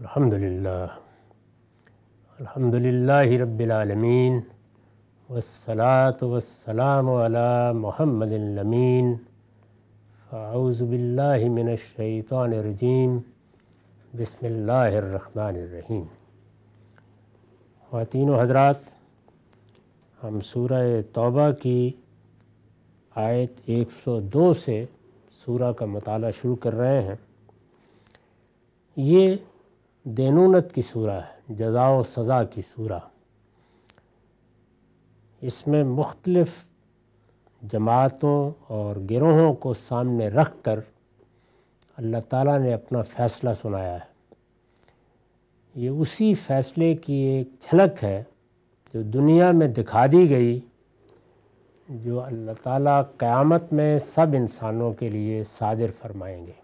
अल्हम्दुलिल्लाह अल्हम्दुलिल्लाहि रब्बिल आलमीन वस्सलात वस्सलाम अला मोहम्मद अमीन फ़ाउज़बिल्लाहि मिनश्शैतानिर्रजीम बिस्मिल्लाहिर्रहमानिर्रहीम ख़वातीन हजरात हम सूरह तौबा की आयत 102 से सूरह का मताल शुरू कर रहे हैं ये देनूनत की सूरह है जजा व सज़ा की सूरह इसमें मुख्तलफ़ जमातों और गिरोहों को सामने रख कर अल्लाह ताला ने अपना फ़ैसला सुनाया है ये उसी फ़ैसले की एक झलक है जो दुनिया में दिखा दी गई जो अल्लाह ताला क़यामत में सब इंसानों के लिए सादिर फरमाएंगे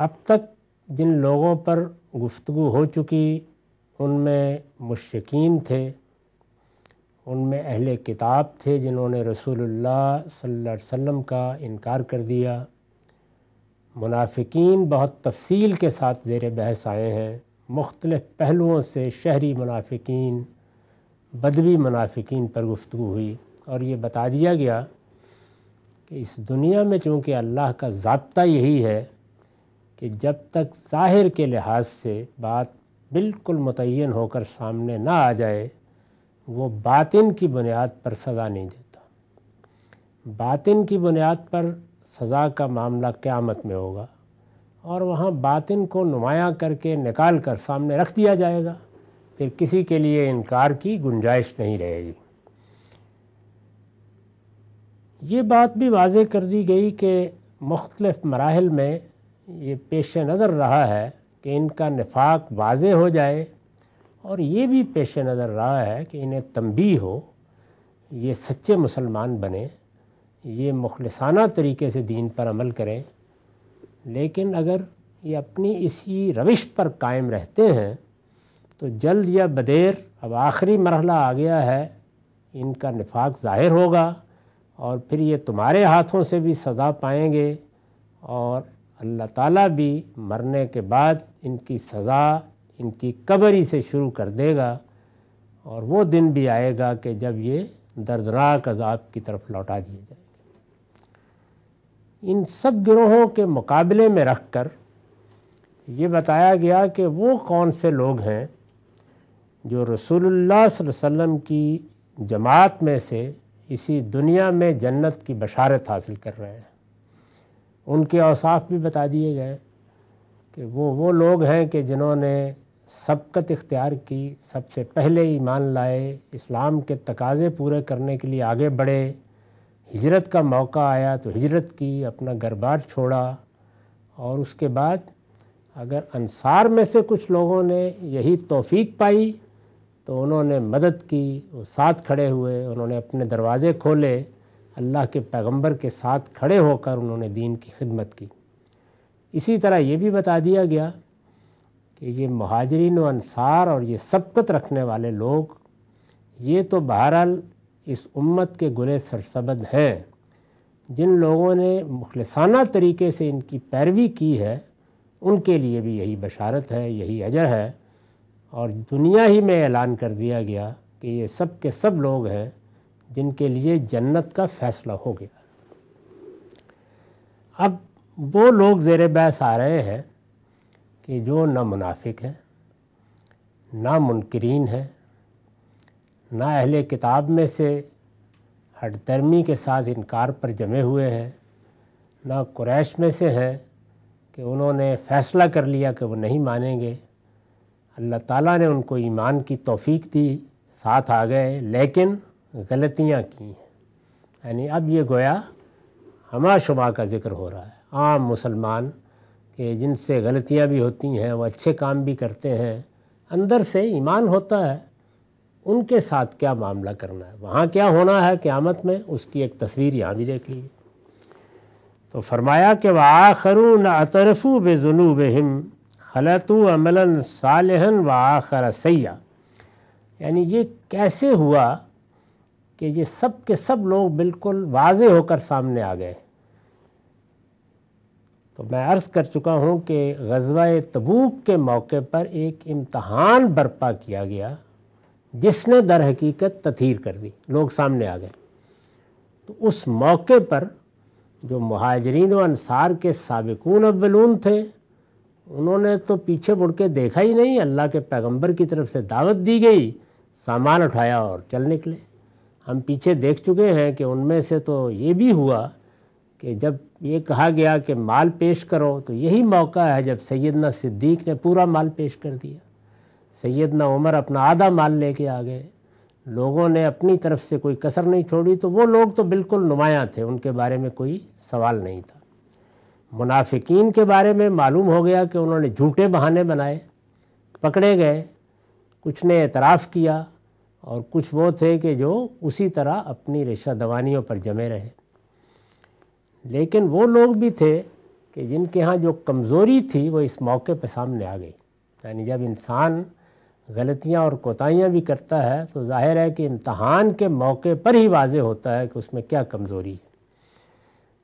अब तक जिन लोगों पर गुफ्तु हो चुकी उनमें मुश्किन थे उनमें अहले किताब थे जिन्होंने रसूलुल्लाह सल्लल्लाहु अलैहि वसल्लम का इनकार कर दिया मुनाफिकीन बहुत तफसील के साथ ज़ेर बहस आए हैं मुख्तलिफ़ पहलुओं से शहरी मुनाफिकीन बदवी मुनाफिकीन पर गुफ्तु हुई और ये बता दिया गया कि इस दुनिया में चूँकि अल्लाह का ज़ाब्ता यही है कि जब तक ज़ाहिर के लिहाज से बात बिल्कुल मुतन होकर सामने ना आ जाए वो बातिन की बुनियाद पर सज़ा नहीं देता बातिन की बुनियाद पर सज़ा का मामला क़्यामत में होगा और वहाँ बातिन को नुमायाँ करके निकाल कर सामने रख दिया जाएगा फिर किसी के लिए इनकार की गुंजाइश नहीं रहेगी ये बात भी वाज कर दी गई कि मुख्तलफ़ मराहल में ये पेश नज़र रहा है कि इनका नफाक वाज हो जाए और ये भी पेश नज़र रहा है कि इन्हें तंबी हो ये सच्चे मुसलमान बने ये मुखलसाना तरीके से दीन पर अमल करें लेकिन अगर ये अपनी इसी रविश पर कायम रहते हैं तो जल्द या बदेर अब आखिरी मरहला आ गया है इनका नफाक ज़ाहिर होगा और फिर ये तुम्हारे हाथों से भी सज़ा पाएंगे और अल्लाह ताला भी मरने के बाद इनकी सज़ा इनकी कबरी से शुरू कर देगा और वो दिन भी आएगा कि जब ये दर्दनाक अजाब की तरफ लौटा दिए जाएंगे इन सब गिरोहों के मुकाबले में रख कर ये बताया गया कि वो कौन से लोग हैं जो रसूलुल्लाह वसल्लम की जमात में से इसी दुनिया में जन्नत की बशारत हासिल कर रहे हैं उनके औसाफ भी बता दिए गए कि वो वो लोग हैं कि जिन्होंने सबकत इख्तियार की सबसे पहले ईमान लाए इस्लाम के तकाजे पूरे करने के लिए आगे बढ़े हिजरत का मौका आया तो हिजरत की अपना घर बार छोड़ा और उसके बाद अगर अंसार में से कुछ लोगों ने यही तौफीक पाई तो उन्होंने मदद की वो साथ खड़े हुए उन्होंने अपने दरवाज़े खोले अल्लाह के पैगंबर के साथ खड़े होकर उन्होंने दीन की खिदमत की इसी तरह ये भी बता दिया गया कि ये महाजरीन व अनसार और ये सबकत रखने वाले लोग ये तो बहरहाल इस उम्मत के गुले सरसबद हैं जिन लोगों ने मुखलसाना तरीके से इनकी पैरवी की है उनके लिए भी यही बशारत है यही अजर है और दुनिया ही में ऐलान कर दिया गया कि ये सब के सब लोग हैं जिनके लिए जन्नत का फ़ैसला हो गया अब वो लोग ज़ेर बहस आ रहे हैं कि जो ना मुनाफिक हैं ना मुनकरीन हैं ना अहल किताब में से हटदर्मी के साथ इनकार पर जमे हुए हैं ना कुरैश में से हैं कि उन्होंने फ़ैसला कर लिया कि वो नहीं मानेंगे अल्लाह ताला ने उनको ईमान की तौफीक दी साथ आ गए लेकिन गलतियाँ की हैं यानी अब ये गोया हमाशुमा का जिक्र हो रहा है आम मुसलमान के जिनसे गलतियाँ भी होती हैं वो अच्छे काम भी करते हैं अंदर से ईमान होता है उनके साथ क्या मामला करना है वहाँ क्या होना है क़्यामत में उसकी एक तस्वीर यहाँ भी देख लीजिए तो फरमाया कि व आखरू न अतरफ़ू बेजुनूब हम खलतु अमलन सालहन व आखर सैया यानी ये कैसे हुआ कि ये सब के सब लोग बिल्कुल वाज होकर सामने आ गए तो मैं अर्ज़ कर चुका हूँ कि गजवा तबूक के मौके पर एक इम्तहान बर्पा किया गया जिसने दर हकीकत तथीर कर दी लोग सामने आ गए तो उस मौके पर जो महाजरीन व अनसार के सबकून अवलून थे उन्होंने तो पीछे मुड़ के देखा ही नहीं अल्लाह के पैगंबर की तरफ से दावत दी गई सामान उठाया और चल निकले हम पीछे देख चुके हैं कि उनमें से तो ये भी हुआ कि जब ये कहा गया कि माल पेश करो तो यही मौका है जब सैदना सिद्दीक ने पूरा माल पेश कर दिया सैदना उमर अपना आधा माल लेके आ गए लोगों ने अपनी तरफ से कोई कसर नहीं छोड़ी तो वो लोग तो बिल्कुल नुमायाँ थे उनके बारे में कोई सवाल नहीं था मुनाफिकीन के बारे में मालूम हो गया कि उन्होंने झूठे बहाने बनाए पकड़े गए कुछ ने एतराफ़ किया और कुछ वो थे कि जो उसी तरह अपनी रेशा दवानियों पर जमे रहे लेकिन वो लोग भी थे कि जिनके यहाँ जो कमज़ोरी थी वो इस मौके पर सामने आ गई यानी जब इंसान गलतियाँ और कोताहियाँ भी करता है तो जाहिर है कि इम्तहान के मौके पर ही वाज होता है कि उसमें क्या कमज़ोरी है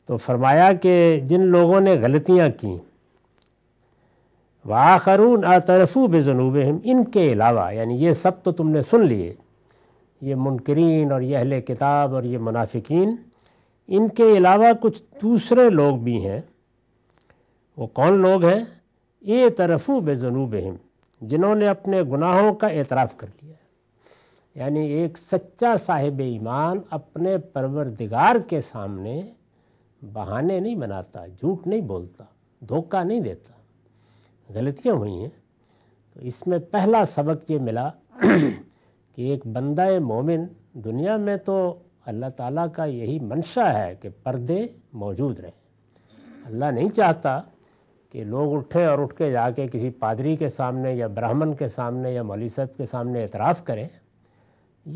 तो फरमाया कि जिन लोगों ने गलतियाँ की वाखरून आतरफ़ू बेजनूब इनके अलावा यानी ये सब तो तुमने सुन लिए ये मुनकरीन और ये अहल किताब और ये मुनाफिकीन इनके अलावा कुछ दूसरे लोग भी हैं वो कौन लोग हैं ये तरफ़ु जनूब हिम जिन्होंने अपने गुनाहों का एतराफ़ कर लिया यानी एक सच्चा साहिब ईमान अपने परवरदिगार के सामने बहाने नहीं बनाता झूठ नहीं बोलता धोखा नहीं देता गलतियाँ हुई हैं तो इसमें पहला सबक ये मिला कि एक बंदा मोमिन दुनिया में तो अल्लाह ताला का यही मंशा है कि पर्दे मौजूद रहें अल्लाह नहीं चाहता कि लोग उठें और उठ के जाके किसी पादरी के सामने या ब्राह्मण के सामने या मौली साहब के सामने एतराफ़ करें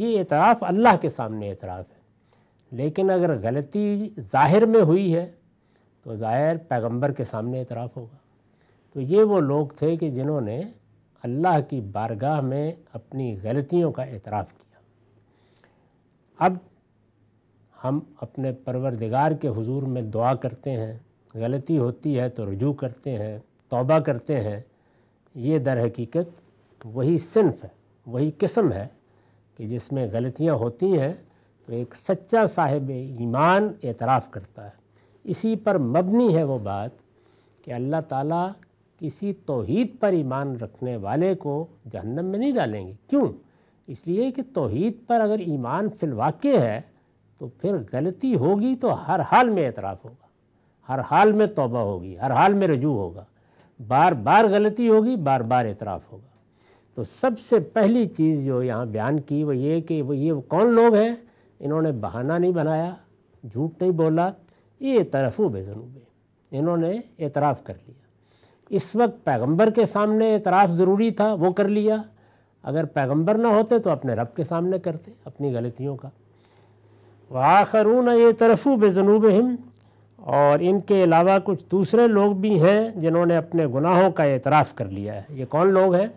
ये एतराफ़ अल्लाह के सामने एतराफ़ है लेकिन अगर गलती ज़ाहिर में हुई है तो ज़ाहिर पैगंबर के सामने एतराफ़ होगा तो ये वो लोग थे कि जिन्होंने अल्लाह की बारगाह में अपनी गलतियों का एतराफ़ किया अब हम अपने परवरदिगार के हुजूर में दुआ करते हैं गलती होती है तो रजू करते हैं तौबा करते हैं ये दर हकीकत वही सिनफ है वही किस्म है कि जिसमें गलतियाँ होती हैं तो एक सच्चा साहिब ईमान एतराफ़ करता है इसी पर मबनी है वो बात कि अल्लाह ताला किसी तोहीद पर ईमान रखने वाले को जहन्नम में नहीं डालेंगे क्यों इसलिए कि तोहीद पर अगर ईमान फिलवाक़ है तो फिर गलती होगी तो हर हाल में एतराफ़ होगा हर हाल में तोबा होगी हर हाल में रजू होगा बार बार गलती होगी बार बार एतराफ़ होगा तो सबसे पहली चीज़ जो यहाँ बयान की वो ये कि वो ये कौन लोग हैं इन्होंने बहाना नहीं बनाया झूठ नहीं बोला ये तरफ़ बेजनूबे इन्होंने एतराफ़ कर लिया इस वक्त पैगंबर के सामने एतराफ़ ज़रूरी था वो कर लिया अगर पैगंबर ना होते तो अपने रब के सामने करते अपनी गलतियों का वाखरून ये बे बेजनूब हम और इनके अलावा कुछ दूसरे लोग भी हैं जिन्होंने अपने गुनाहों का एतराफ़ कर लिया है ये कौन लोग हैं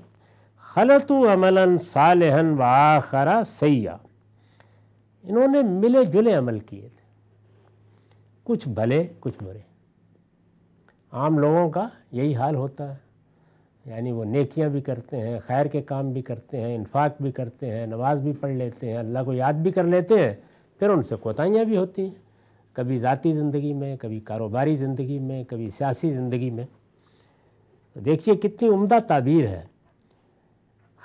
खलतु अमलन सालहन व आखरा सैया इन्होंने मिले जुले अमल किए थे कुछ भले कुछ बुरे आम लोगों का यही हाल होता है यानी वो नेकियां भी करते हैं खैर के काम भी करते हैं इन्फाक भी करते हैं नमाज भी पढ़ लेते हैं अल्लाह को याद भी कर लेते हैं फिर उनसे कोताहियाँ भी होती हैं कभी ज़ाती ज़िंदगी में कभी कारोबारी ज़िंदगी में कभी सियासी ज़िंदगी में तो देखिए कितनी उम्दा ताबीर है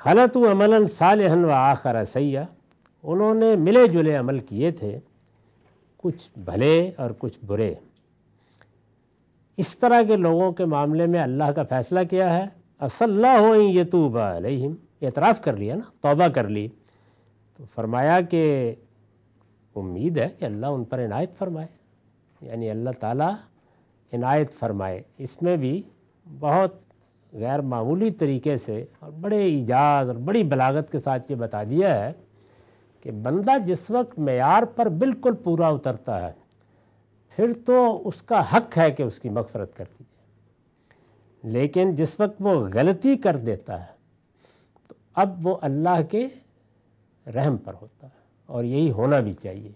खलत अमल साल व आखर सैया उन्होंने मिले जुले अमल किए थे कुछ भले और कुछ बुरे इस तरह के लोगों के मामले में अल्लाह का फ़ैसला किया है असल्ला हो ये तो अलहिम एतराफ़ कर लिया ना तोबा कर ली तो फरमाया कि उम्मीद है कि अल्लाह उन पर इनायत फरमाए यानी अल्लाह ताला इनायत फरमाए इसमें भी बहुत गैर मामूली तरीके से और बड़े इजाज़ और बड़ी बलागत के साथ ये बता दिया है कि बंदा जिस वक्त मैार पर बिल्कुल पूरा उतरता है फिर तो उसका हक है कि उसकी मफ़रत कर दीजिए लेकिन जिस वक्त वो गलती कर देता है तो अब वो अल्लाह के रहम पर होता है और यही होना भी चाहिए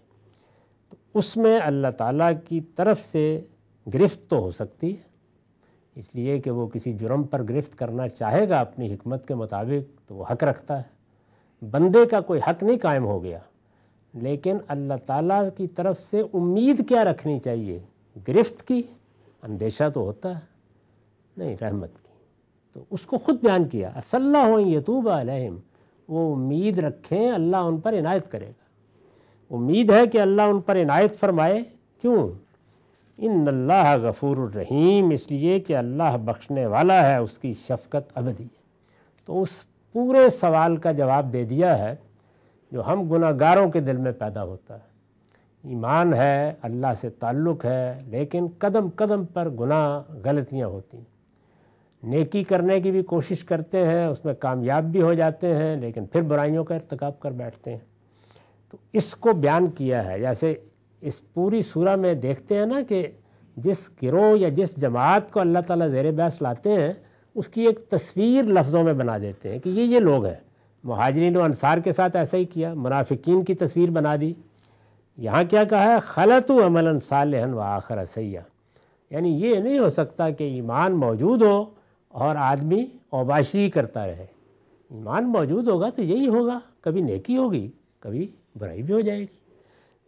तो उसमें अल्लाह ताला की तरफ से गिरफ्त तो हो सकती है इसलिए कि वो किसी जुर्म पर गिरफ्त करना चाहेगा अपनी हमत के मुताबिक तो वो हक रखता है बंदे का कोई हक नहीं कायम हो गया लेकिन अल्लाह ताला की तरफ से उम्मीद क्या रखनी चाहिए गिरफ्त की अंदेशा तो होता है नहीं रहमत की तो उसको ख़ुद बयान किया असल्ला यतूब अलहम वो उम्मीद रखें अल्लाह उन पर इनायत करेगा उम्मीद है कि अल्लाह उन पर इनायत फरमाए क्यों इन अल्लाह गफूर रहीम इसलिए कि अल्लाह बख्शने वाला है उसकी शफकत अबदी तो उस पूरे सवाल का जवाब दे दिया है जो हम गुनागारों के दिल में पैदा होता है ईमान है अल्लाह से ताल्लुक़ है लेकिन कदम कदम पर गुनाह गलतियाँ होती हैं नेकी करने की भी कोशिश करते हैं उसमें कामयाब भी हो जाते हैं लेकिन फिर बुराइयों का इरतकब कर बैठते हैं तो इसको बयान किया है जैसे इस पूरी सूरह में देखते हैं ना कि जिस गिरोह या जिस जमात को अल्लाह ताला जेर बहस लाते हैं उसकी एक तस्वीर लफ्ज़ों में बना देते हैं कि ये ये लोग हैं महाजरीन अनसार के साथ ऐसा ही किया मुनाफिकीन की तस्वीर बना दी यहाँ क्या कहा है खलत अमल सालहन व आखर सैया यानी ये नहीं हो सकता कि ईमान मौजूद हो और आदमी ओबाशी करता रहे ईमान मौजूद होगा तो यही होगा कभी नेकी होगी कभी बुराई भी हो जाएगी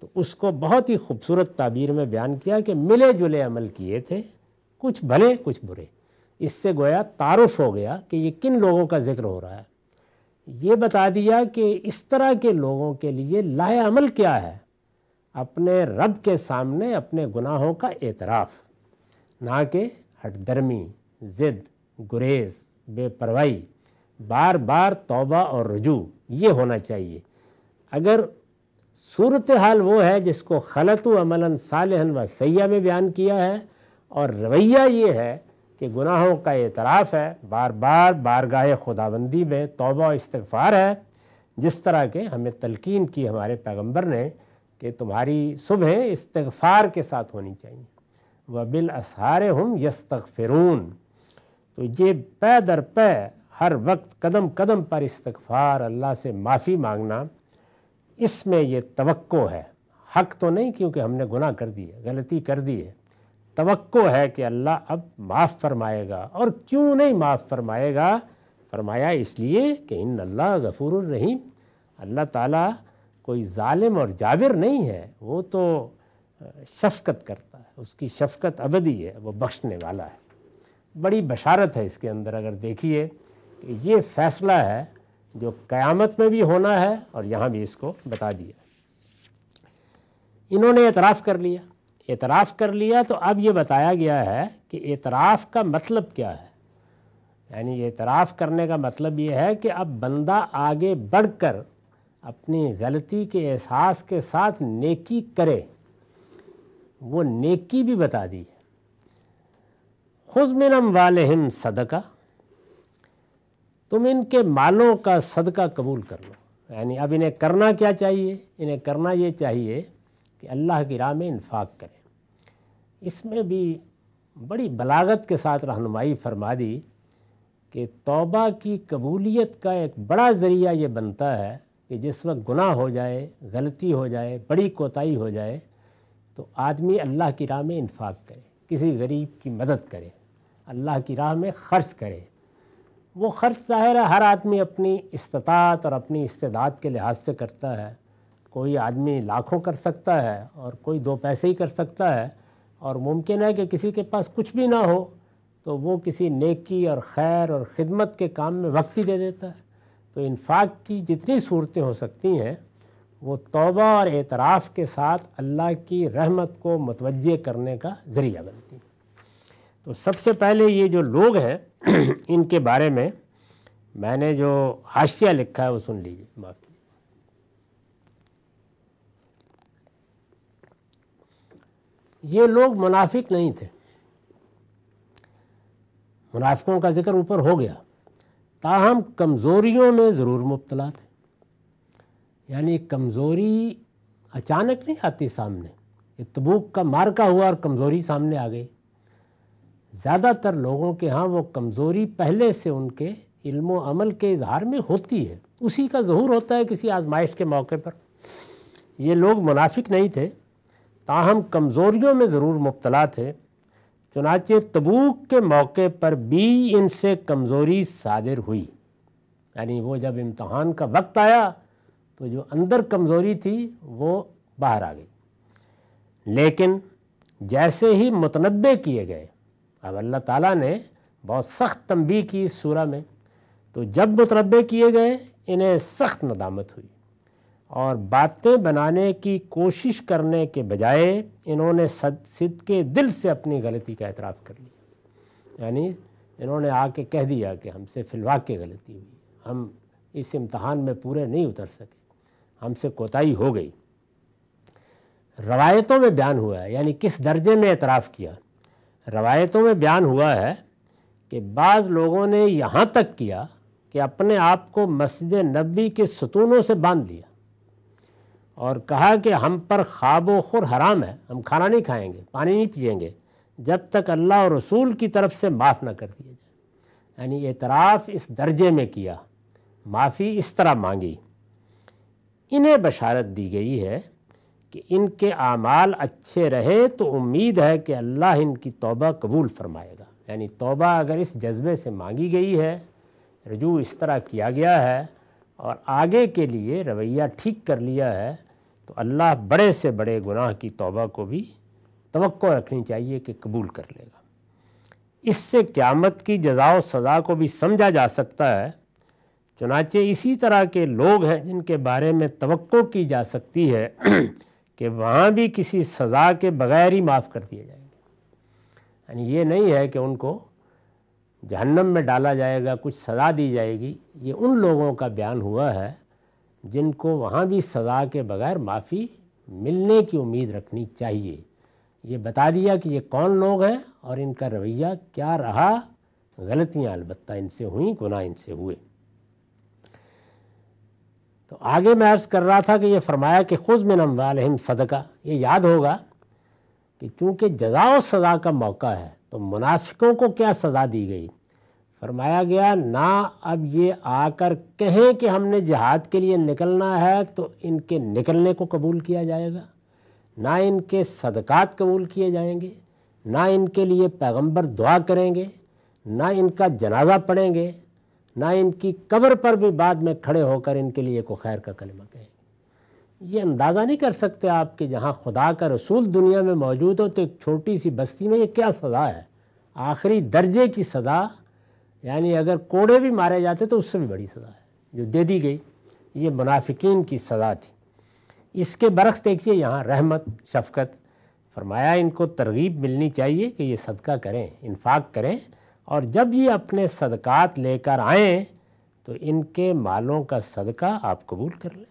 तो उसको बहुत ही खूबसूरत ताबीर में बयान किया कि मिले जुले अमल किए थे कुछ भले कुछ बुरे इससे गोया तारफ़ हो गया कि ये किन लोगों का जिक्र हो रहा है ये बता दिया कि इस तरह के लोगों के लिए लाएमल क्या है अपने रब के सामने अपने गुनाहों का एतराफ़ ना कि हटदर्मी ज़िद गुरेज बेपरवाही बार बार तौबा और रजू ये होना चाहिए अगर सूरत हाल वो है जिसको खलत अमला साल व सैया में बयान किया है और रवैया ये है कि गुनाहों का एतराफ़ है बार बार बारगाह खुदाबंदी में तोबा इस्तफ़ार है जिस तरह के हमें तलकीन की हमारे पैगम्बर ने कि तुम्हारी सुबह इस्तफ़ार के साथ होनी चाहिए व बिल असहार हम यस्तफ़िरून तो ये पै दर पै हर वक्त कदम कदम पर इस्तफ़ार अल्लाह से माफ़ी मांगना इसमें ये तो है हक तो नहीं क्योंकि हमने गुनाह कर दी है गलती कर दी है तो है कि अल्लाह अब माफ़ फरमाएगा और क्यों नहीं माफ़ फरमाएगा फरमाया इसलिए कि इन अल्लाह गफूर रहीम अल्लाह ताला कोई ालम और जाविर नहीं है वो तो शफकत करता है उसकी शफकत अबदी है वो बख्शने वाला है बड़ी बशारत है इसके अंदर अगर देखिए कि ये फ़ैसला है जो क़यामत में भी होना है और यहाँ भी इसको बता दिया इन्होंने एतराफ़ कर लिया एतराफ़ कर लिया तो अब ये बताया गया है कि एतराफ़ का मतलब क्या है यानी एतराफ़ करने का मतलब ये है कि अब बंदा आगे बढ़कर अपनी गलती के एहसास के साथ नेकी करे वो नेकी भी बता दी है खुजमिनम वालम सदका तुम इनके मालों का सदका कबूल कर लो यानी अब इन्हें करना क्या चाहिए इन्हें करना ये चाहिए कि अल्लाह की राह में इन्फाक करें इसमें भी बड़ी बलागत के साथ रहनुमाई फरमा दी कि तौबा की कबूलियत का एक बड़ा ज़रिया ये बनता है कि जिस वक्त गुनाह हो जाए गलती हो जाए बड़ी कोताही हो जाए तो आदमी अल्लाह की राह में इन्फाक करे किसी गरीब की मदद करे अल्लाह की राह में ख़र्च करे वो ख़र्च ज़ाहिर है हर आदमी अपनी इस्तात और अपनी इस्तेदात के लिहाज से करता है कोई आदमी लाखों कर सकता है और कोई दो पैसे ही कर सकता है और मुमकिन है कि किसी के पास कुछ भी ना हो तो वो किसी नेकी और खैर और ख़िदमत के काम में ही दे देता है तो इन्फाक की जितनी सूरतें हो सकती हैं वो तोबा और एतराफ़ के साथ अल्लाह की रहमत को मतवजह करने का ज़रिया बनती है तो सबसे पहले ये जो लोग हैं इनके बारे में मैंने जो हाशिया लिखा है वो सुन लीजिए माफ़ी ये लोग मुनाफिक नहीं थे मुनाफिकों का जिक्र ऊपर हो गया ताहम कमज़ोरियों में ज़रूर मुबतला थे यानी कमज़ोरी अचानक नहीं आती सामने ये तबूक का मार्का हुआ और कमज़ोरी सामने आ गई ज़्यादातर लोगों के यहाँ वो कमज़ोरी पहले से उनके इल्म अमल के इजहार में होती है उसी का ज़हूर होता है किसी आजमाइश के मौके पर ये लोग मुनाफिक नहीं थे ताहम कमज़ोरियों में ज़रूर मुबतला थे चुनाचे तबूक के मौके पर भी इनसे कमज़ोरी सादिर हुई यानी वो जब इम्तहान का वक्त आया तो जो अंदर कमज़ोरी थी वो बाहर आ गई लेकिन जैसे ही मतनबे किए गए अब अल्लाह ताला ने बहुत सख्त तंबी की इस सूरह में तो जब मतनबे किए गए इन्हें सख्त नदामत हुई और बातें बनाने की कोशिश करने के बजाय इन्होंने सिद के दिल से अपनी गलती का एतराफ़ कर लिया यानी इन्होंने आके कह दिया कि हमसे फिलवा के गलती हुई हम इस इम्तहान में पूरे नहीं उतर सके हमसे कोताही हो गई रवायतों में बयान हुआ है यानी किस दर्जे में एतराफ़ किया रवायतों में बयान हुआ है कि बाज़ लोगों ने यहाँ तक किया कि अपने आप को मस्जिद नबी के सतूनों से बांध लिया और कहा कि हम पर ख्वाब खुर हराम है हम खाना नहीं खाएंगे पानी नहीं पिएंगे जब तक अल्लाह और रसूल की तरफ से माफ़ ना कर दिया जाए यानी एतराफ़ इस दर्जे में किया माफ़ी इस तरह मांगी इन्हें बशारत दी गई है कि इनके आमाल अच्छे रहे तो उम्मीद है कि अल्लाह इनकी तौबा कबूल फरमाएगा यानी तौबा अगर इस जज्बे से मांगी गई है रजू इस तरह किया गया है और आगे के लिए रवैया ठीक कर लिया है तो अल्लाह बड़े से बड़े गुनाह की तौबा को भी तो रखनी चाहिए कि कबूल कर लेगा इससे क़्यामत की जजा व सज़ा को भी समझा जा सकता है चुनाचे इसी तरह के लोग हैं जिनके बारे में तो की जा सकती है कि वहाँ भी किसी सज़ा के बगैर ही माफ़ कर दिए जाएंगे यानी ये नहीं है कि उनको जहन्नम में डाला जाएगा कुछ सज़ा दी जाएगी ये उन लोगों का बयान हुआ है जिनको वहाँ भी सज़ा के बगैर माफ़ी मिलने की उम्मीद रखनी चाहिए ये बता दिया कि ये कौन लोग हैं और इनका रवैया क्या रहा गलतियाँ अलबत् इनसे हुई गुना इनसे हुए तो आगे मैं अर्ज़ कर रहा था कि ये फरमाया कि खुद में नमवालम सदका ये याद होगा कि चूँकि जजा सज़ा का मौका है तो मुनाफिकों को क्या सज़ा दी गई फरमाया गया ना अब ये आकर कहें कि हमने जिहाद के लिए निकलना है तो इनके निकलने को कबूल किया जाएगा ना इनके सदक़ात कबूल किए जाएंगे ना इनके लिए पैगंबर दुआ करेंगे ना इनका जनाजा पढ़ेंगे ना इनकी कब्र पर भी बाद में खड़े होकर इनके लिए को खैर का कलमा कहेंगे ये अंदाज़ा नहीं कर सकते आप कि जहाँ खुदा का रसूल दुनिया में मौजूद हो तो एक छोटी सी बस्ती में ये क्या सज़ा है आखिरी दर्जे की सज़ा यानी अगर कोड़े भी मारे जाते तो उससे भी बड़ी सज़ा है जो दे दी गई ये मुनाफिकीन की सज़ा थी इसके बरक्स देखिए यहाँ रहमत शफकत फरमाया इनको तरगीब मिलनी चाहिए कि ये सदका करें इन्फाक करें और जब ये अपने सदक़ात लेकर आएँ तो इनके मालों का सदका आप कबूल कर लें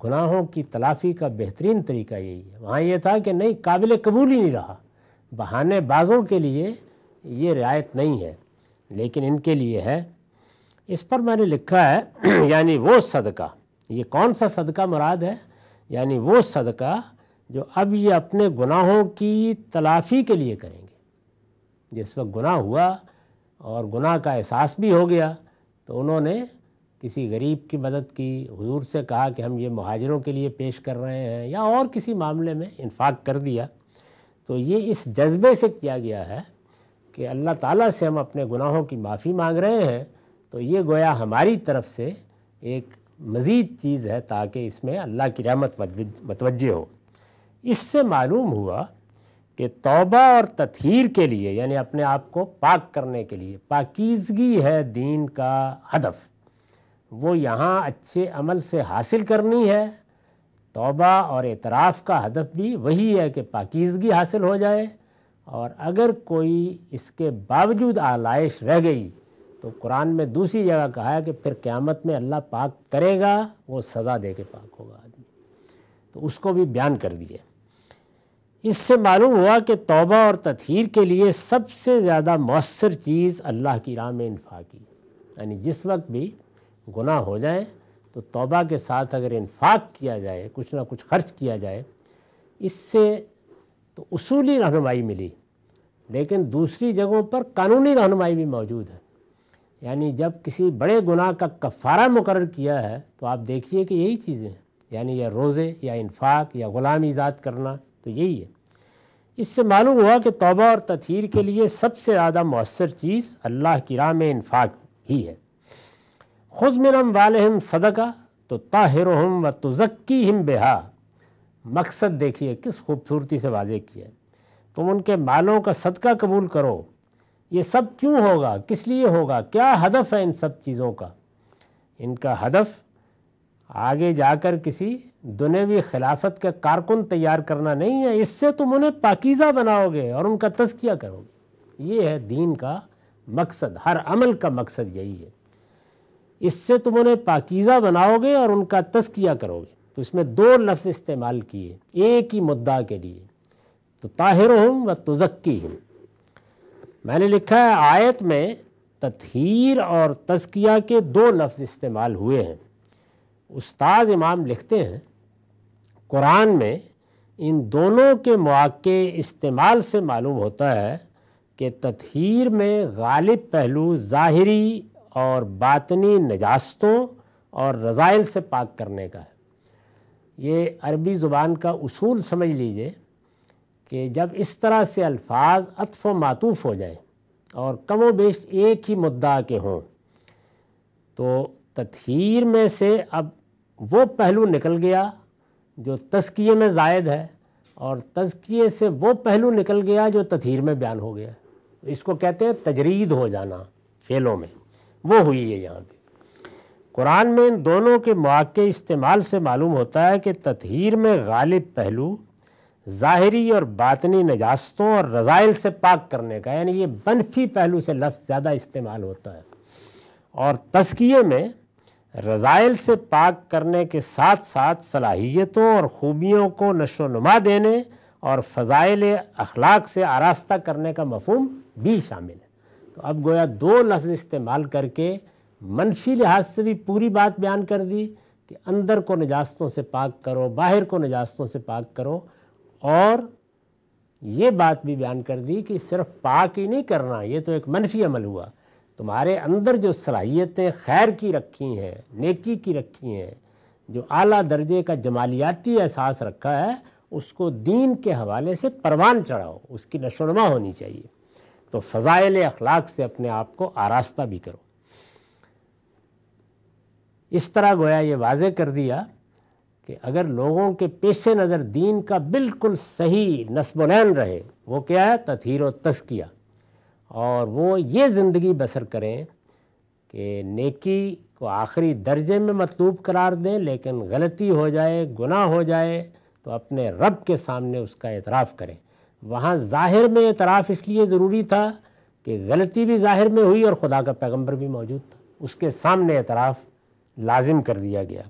गुनाहों की तलाफ़ी का बेहतरीन तरीका यही है वहाँ ये था कि नहीं काबिल कबूल ही नहीं रहा बहाने बाजों के लिए ये रियायत नहीं है लेकिन इनके लिए है इस पर मैंने लिखा है यानी वो सदका ये कौन सा सदका मुराद है यानी वो सदका जो अब ये अपने गुनाहों की तलाफ़ी के लिए करेंगे जिस वक्त गुनाह हुआ और गुनाह का एहसास भी हो गया तो उन्होंने किसी गरीब की मदद की हुजूर से कहा कि हम ये महाजरों के लिए पेश कर रहे हैं या और किसी मामले में इन्फाक कर दिया तो ये इस जज्बे से किया गया है कि अल्लाह ताला से हम अपने गुनाहों की माफ़ी मांग रहे हैं तो ये गोया हमारी तरफ से एक मज़ीद चीज़ है ताकि इसमें अल्लाह की रहमत मतवजह हो इससे मालूम हुआ कि तौबा और तथहर के लिए यानी अपने आप को पाक करने के लिए पाकिजगी है दीन का हदफ वो यहाँ अच्छे अमल से हासिल करनी है तौबा और एतराफ़ का हदफ भी वही है कि पाकिजगी हासिल हो जाए और अगर कोई इसके बावजूद आलाइश रह गई तो कुरान में दूसरी जगह कहा है कि फिर क़्यामत में अल्लाह पाक करेगा वो सज़ा दे के पाक होगा आदमी तो उसको भी बयान कर दिए इससे मालूम हुआ कि तौबा और तथहर के लिए सबसे ज़्यादा मौसर चीज़ अल्लाह की राह में इन्फा की यानी जिस वक्त भी गुनाह हो जाए तो तौबा के साथ अगर इन्फाक किया जाए कुछ ना कुछ खर्च किया जाए इससे तो उसूली रहनुमाई मिली लेकिन दूसरी जगहों पर कानूनी रहनुमाई भी मौजूद है यानी जब किसी बड़े गुनाह का कफ़ारा मुकर किया है तो आप देखिए कि यही चीज़ें हैं यानी या रोज़े या इन्फाक या ग़ुलामी ज़ात करना तो यही है इससे मालूम हुआ कि तोबा और तथहर के लिए सबसे ज़्यादा मौसर चीज़ अल्लाह की राह में इन्फाक ही है खुजमिनम वालम सदका तो ताहिर हम व तुज़क्की हम बेहा मकसद देखिए किस खूबसूरती से वाजे किए तुम उनके मालों का सदका कबूल करो ये सब क्यों होगा किस लिए होगा क्या हदफ है इन सब चीज़ों का इनका हदफ आगे जाकर किसी दुनियावी खिलाफत का कारकुन तैयार करना नहीं है इससे तुम उन्हें पाकिज़ा बनाओगे और उनका तस्किया करोगे ये है दीन का मकसद हर अमल का मकसद यही है इससे तुम उन्हें पाकिज़ा बनाओगे और उनका तस्किया करोगे तो इसमें दो लफ्ज़ इस्तेमाल किए एक ही मुद्दा के लिए तो ताहिर हूँ व तुजक्की हूँ मैंने लिखा है आयत में तथहीर और तस्किया के दो लफ्ज़ इस्तेमाल हुए हैं उस्ताज इमाम लिखते हैं कुरान में इन दोनों के मौक़े इस्तेमाल से मालूम होता है कि तथहीर में गालिब पहलू ज़ाहरी और बातनी नजास्तों और रज़ाइल से पाक करने का है ये अरबी ज़ुबान का उसूल समझ लीजिए कि जब इस तरह से अल्फाज अतफ मातूफ़ हो जाए और कम व बेश एक ही मुद्दा के हों तो तथहर में से अब वो पहलू निकल गया जो तस्किए में जायद है और तस्किए से वो पहलू निकल गया जो तथहर में बयान हो गया इसको कहते हैं तजरीद हो जाना फेलों में वो हुई है यहाँ पर कुरान में इन दोनों के मौक़ इस्तेमाल से मालूम होता है कि तथहर में गालिब पहलू ज़ाहरी और बातनी नजास्तों और रज़ाइल से पाक करने का यानी ये बनफी पहलू से लफ्ज़ ज़्यादा इस्तेमाल होता है और तस्किए में रज़ाइल से पाक करने के साथ साथ सलाहियतों और ख़ूबियों को नशो नुमा देने और फ़ज़ाइल अखलाक से आरास्ता करने का मफहम भी शामिल है तो अब गोया दो लफ्ज़ इस्तेमाल करके मनफी लिहाज से भी पूरी बात बयान कर दी कि अंदर को नजास्तों से पाक करो बाहर को नजास्तों से पाक करो और ये बात भी बयान कर दी कि सिर्फ पाक ही नहीं करना ये तो एक मनफी अमल हुआ तुम्हारे अंदर जो सलाहियतें खैर की रखी हैं नेकी की रखी हैं जो आला दर्जे का जमालियाती एहसास रखा है उसको दीन के हवाले से परवान चढ़ाओ उसकी नशोनमा होनी चाहिए तो फ़ज़ाइल अखलाक से अपने आप को आरास्ता भी करो इस तरह गोया ये वाज कर दिया कि अगर लोगों के पेश नज़र दीन का बिल्कुल सही नस्बोलैन रहे वो क्या है तथहर व तस्किया और वो ये ज़िंदगी बसर करें कि नेकी को आखिरी दर्जे में मतलूब करार दें लेकिन गलती हो जाए गुनाह हो जाए तो अपने रब के सामने उसका एतराफ़ करें वहाँ ज़ाहिर में एतराफ़ इसलिए ज़रूरी था कि गलती भी ज़ाहिर में हुई और खुदा का पैगम्बर भी मौजूद था उसके सामने एतराफ़ लाजिम कर दिया गया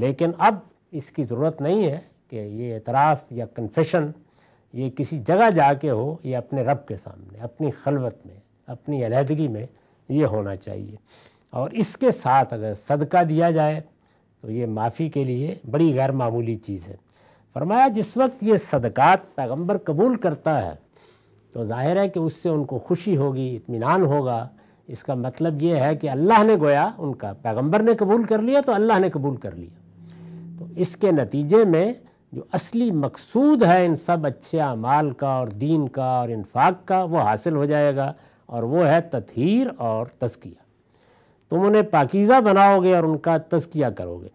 लेकिन अब इसकी ज़रूरत नहीं है कि ये एतराफ़ या कन्फेशन ये किसी जगह जाके हो ये अपने रब के सामने अपनी खलवत में अपनी अलहदगी में ये होना चाहिए और इसके साथ अगर सदका दिया जाए तो ये माफ़ी के लिए बड़ी गैर मामूली चीज़ है फरमाया जिस वक्त ये सदक़ात पैगम्बर कबूल करता है तो ज़ाहिर है कि उससे उनको खुशी होगी इत्मीनान होगा इसका मतलब ये है कि अल्लाह ने गोया उनका पैगंबर ने कबूल कर लिया तो अल्लाह ने कबूल कर लिया तो इसके नतीजे में जो असली मकसूद है इन सब अच्छे अमाल का और दीन का और इनफाक़ का वो हासिल हो जाएगा और वो है तथहीर और तस्किया तुम उन्हें पाकिज़ा बनाओगे और उनका तस्किया करोगे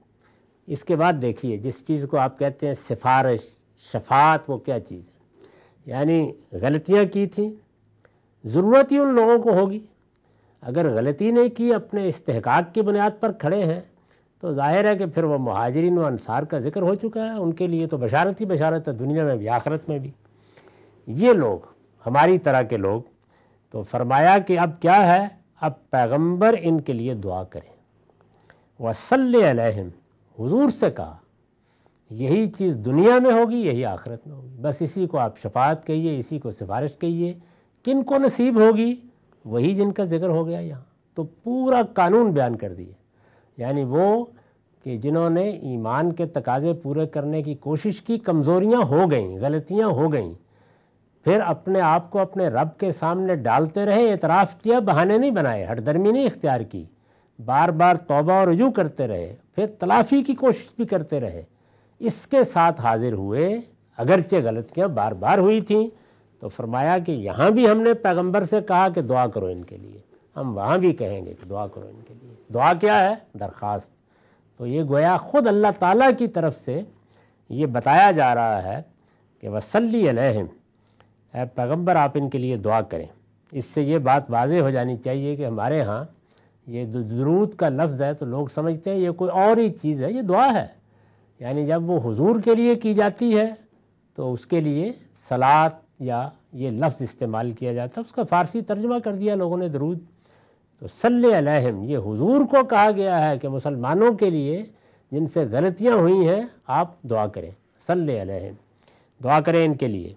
इसके बाद देखिए जिस चीज़ को आप कहते हैं सिफारिश शफात वो क्या चीज़ है यानी गलतियाँ की थी ज़रूरत ही उन लोगों को होगी अगर गलती नहीं की अपने इस्तेकाक की बुनियाद पर खड़े हैं तो ज़ाहिर है कि फिर वह महाजरीन व अनसार का जिक्र हो चुका है उनके लिए तो बशारत ही बशारत है दुनिया में भी आखरत में भी ये लोग हमारी तरह के लोग तो फरमाया कि अब क्या है अब पैगंबर इनके लिए दुआ करें वसल हजूर हुजूर से कहा यही चीज़ दुनिया में होगी यही आखरत में होगी बस इसी को आप शफात कहिए इसी को सिफारिश कहिए किन को नसीब होगी वही जिनका जिक्र हो गया यहाँ तो पूरा कानून बयान कर दिए यानी वो कि जिन्होंने ईमान के तकाजे पूरे करने की कोशिश की कमज़ोरियाँ हो गईं गलतियाँ हो गईं फिर अपने आप को अपने रब के सामने डालते रहे एतराफ़ किया बहाने नहीं बनाए हटदर्मी नहीं इख्तियार की बार बार तोबा और रजू करते रहे फिर तलाफ़ी की कोशिश भी करते रहे इसके साथ हाजिर हुए अगरचे गलतियाँ बार बार हुई थी तो फरमाया कि यहाँ भी हमने पैगंबर से कहा कि दुआ करो इनके लिए हम वहाँ भी कहेंगे कि दुआ करो इनके लिए दुआ क्या है दरख्वास्त तो ये गोया ख़ुद अल्लाह ताला की तरफ से ये बताया जा रहा है कि वसली अलहम ए पैगम्बर आप इनके लिए दुआ करें इससे ये बात वाजे हो जानी चाहिए कि हमारे यहाँ ये दरूद का लफ्ज़ है तो लोग समझते हैं ये कोई और ही चीज़ है ये दुआ है यानी जब वो हुजूर के लिए की जाती है तो उसके लिए सलात या ये लफ्ज़ इस्तेमाल किया जाता है उसका फ़ारसी तर्जमा कर दिया लोगों ने दरूद तो सल अलहम ये हुजूर को कहा गया है कि मुसलमानों के लिए जिनसे गलतियाँ हुई हैं आप दुआ करें सल अलहम दुआ करें इनके लिए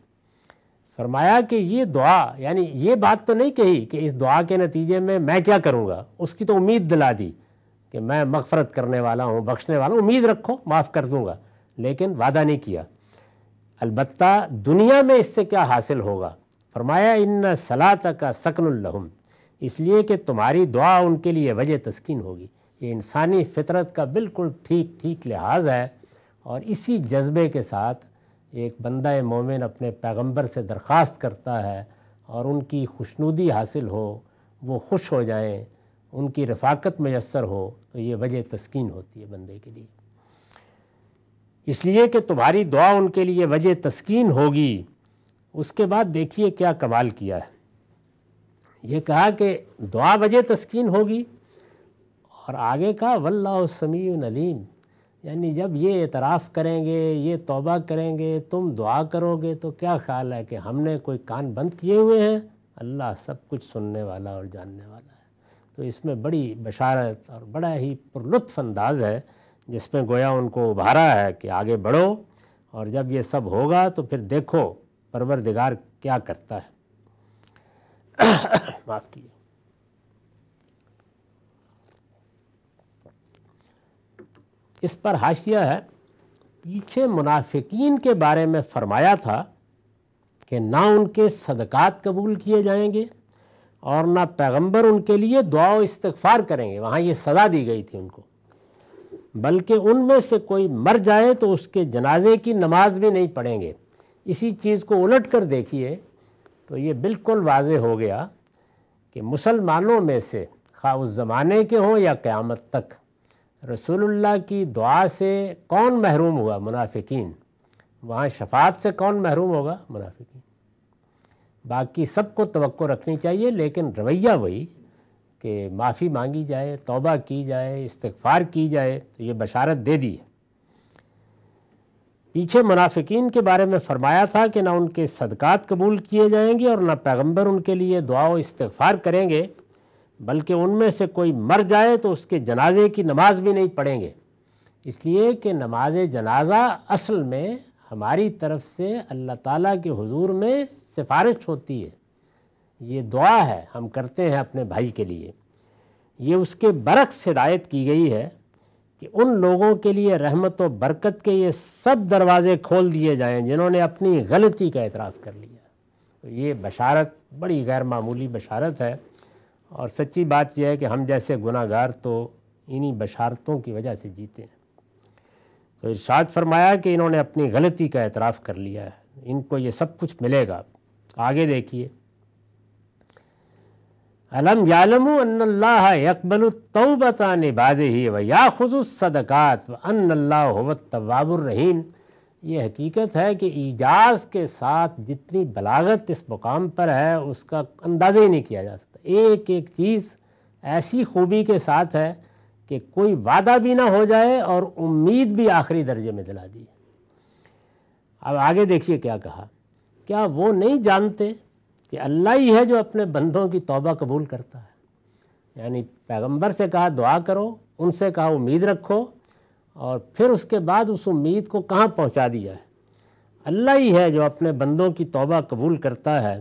फरमाया कि ये दुआ यानी ये बात तो नहीं कही कि इस दुआ के नतीजे में मैं क्या करूँगा उसकी तो उम्मीद दिला दी कि मैं मगफरत करने वाला हूँ बख्शने वाला हूँ उम्मीद रखो माफ़ कर दूँगा लेकिन वादा नहीं किया अलबत् दुनिया में इससे क्या हासिल होगा फरमाया इन सलात का सकनलहम इसलिए कि तुम्हारी दुआ उनके लिए वजह तस्किन होगी ये इंसानी फितरत का बिल्कुल ठीक ठीक लिहाज है और इसी जज्बे के साथ एक बंदा मोमिन अपने पैगंबर से दरख्वास्त करता है और उनकी खुशनुदी हासिल हो वो खुश हो जाएं उनकी रफाकत मैसर हो तो ये वजह तस्किन होती है बंदे के लिए इसलिए कि तुम्हारी दुआ उनके लिए वजह तस्कीन होगी उसके बाद देखिए क्या कमाल किया है ये कहा कि दुआ वजह तस्कीन होगी और आगे का वल्ला नलीम यानी जब ये एतराफ़ करेंगे ये तोबा करेंगे तुम दुआ करोगे तो क्या ख्याल है कि हमने कोई कान बंद किए हुए हैं अल्लाह सब कुछ सुनने वाला और जानने वाला है तो इसमें बड़ी बशारत और बड़ा ही पुरलुत्फ़ अंदाज़ है जिसमें गोया उनको उभारा है कि आगे बढ़ो और जब ये सब होगा तो फिर देखो परवरदिगार क्या करता है माफ़ कीजिए इस पर हाशिया है पीछे मुनाफिकीन के बारे में फरमाया था कि ना उनके सदक़ात कबूल किए जाएंगे और ना पैगंबर उनके लिए दुआ इस्तफ़ार करेंगे वहाँ ये सजा दी गई थी उनको बल्कि उनमें से कोई मर जाए तो उसके जनाजे की नमाज भी नहीं पढ़ेंगे इसी चीज़ को उलट कर देखिए तो ये बिल्कुल वाज हो गया कि मुसलमानों में से खा उस ज़माने के हों या क़्यामत तक रसूलुल्लाह की दुआ से कौन महरूम हुआ मुनाफिकीन वहाँ शफात से कौन महरूम होगा मुनाफिकीन बाकी सबको तो रखनी चाहिए लेकिन रवैया वही कि माफ़ी मांगी जाए तोबा की जाए इस्तफ़ार की जाए तो ये बशारत दे दी है पीछे मुनाफिकीन के बारे में फ़रमाया था कि ना उनके सदक़ात कबूल किए जाएंगे और ना पैगंबर उनके लिए दुआ इस्तफ़ार करेंगे बल्कि उनमें से कोई मर जाए तो उसके जनाजे की नमाज भी नहीं पढ़ेंगे इसलिए कि नमाज जनाजा असल में हमारी तरफ से अल्लाह ताला के हुजूर में सिफारिश होती है ये दुआ है हम करते हैं अपने भाई के लिए ये उसके बरक्स हिदायत की गई है कि उन लोगों के लिए रहमत व बरकत के ये सब दरवाज़े खोल दिए जाएं जिन्होंने अपनी गलती का एतराफ़ कर लिया तो ये बशारत बड़ी गैर मामूली बशारत है और सच्ची बात यह है कि हम जैसे गुनागार तो इन्हीं बशारतों की वजह से जीते हैं तो इर्शाद फरमाया कि इन्होंने अपनी गलती का एतराफ़ कर लिया है इनको ये सब कुछ मिलेगा आगे देखिए अलम यालम अन्नल्लाह यकबलु तौबता निबाद ही व या सदक़ात व रहीम ये हकीकत है कि इजाज़ के साथ जितनी बलागत इस मुकाम पर है उसका अंदाज़ा ही नहीं किया जा सकता एक एक चीज़ ऐसी खूबी के साथ है कि कोई वादा भी ना हो जाए और उम्मीद भी आखिरी दर्जे में दिला दी अब आगे देखिए क्या कहा क्या वो नहीं जानते कि अल्लाह ही है जो अपने बंदों की तौबा कबूल करता है यानी पैगंबर से कहा दुआ करो उनसे कहा उम्मीद रखो और फिर उसके बाद उस उम्मीद को कहाँ पहुँचा दिया है अल्लाह ही है जो अपने बंदों की तौबा कबूल करता है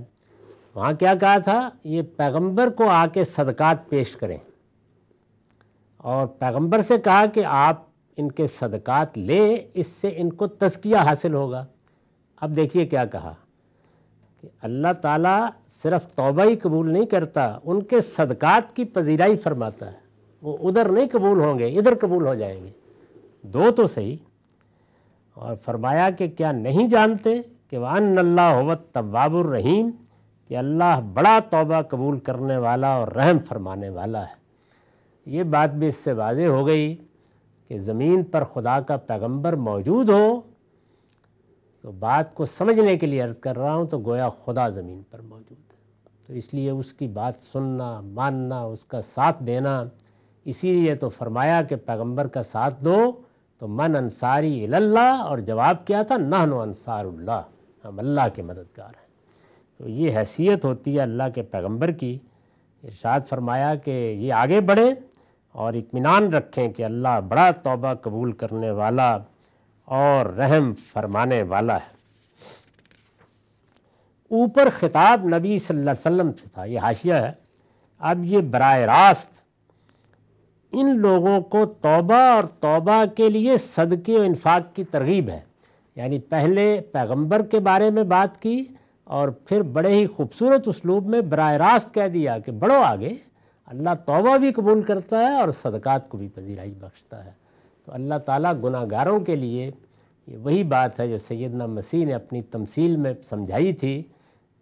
वहाँ क्या कहा था ये पैगंबर को आके सदकात पेश करें और पैगंबर से कहा कि आप इनके सदकात ले इससे इनको तस्किया हासिल होगा अब देखिए क्या कहा कि अल्लाह ताला सिर्फ तौबा ही कबूल नहीं करता उनके सदक़ात की पजीराई फरमाता है वो उधर नहीं कबूल होंगे इधर कबूल हो जाएंगे दो तो सही और फरमाया कि क्या नहीं जानते कि वान अल्लाह तब्बाबुररहीम कि अल्लाह बड़ा तौबा कबूल करने वाला और रहम फरमाने वाला है ये बात भी इससे वाज हो गई कि ज़मीन पर खुदा का पैगंबर मौजूद हो तो बात को समझने के लिए अर्ज़ कर रहा हूँ तो गोया खुदा ज़मीन पर मौजूद है तो इसलिए उसकी बात सुनना मानना उसका साथ देना इसीलिए तो फरमाया कि पैगंबर का साथ दो तो मन अंसारी अल्लाह और जवाब क्या था नहन अनसारुल्ला हम अल्लाह के मददगार हैं तो ये हैसियत होती है अल्लाह के पैगंबर की इरशाद फरमाया कि ये आगे बढ़ें और इतमान रखें कि अल्लाह बड़ा तौबा कबूल करने वाला और रहम फरमाने वाला है ऊपर ख़िताब नबी सल्लल्लाहु अलैहि वसल्लम से था ये हाशिया है अब ये बर रास्त इन लोगों को तौबा और तौबा के लिए सदक़े और इन्फाक की तरगीब है यानी पहले पैगंबर के बारे में बात की और फिर बड़े ही खूबसूरत उसलूब में बर रास्त कह दिया कि बढ़ो आगे अल्लाह तौबा भी कबूल करता है और सदक़ात को भी पजीराई बख्शता है तो अल्लाह ताला गुनागारों के लिए ये वही बात है जो सैदना मसीह ने अपनी तमसील में समझाई थी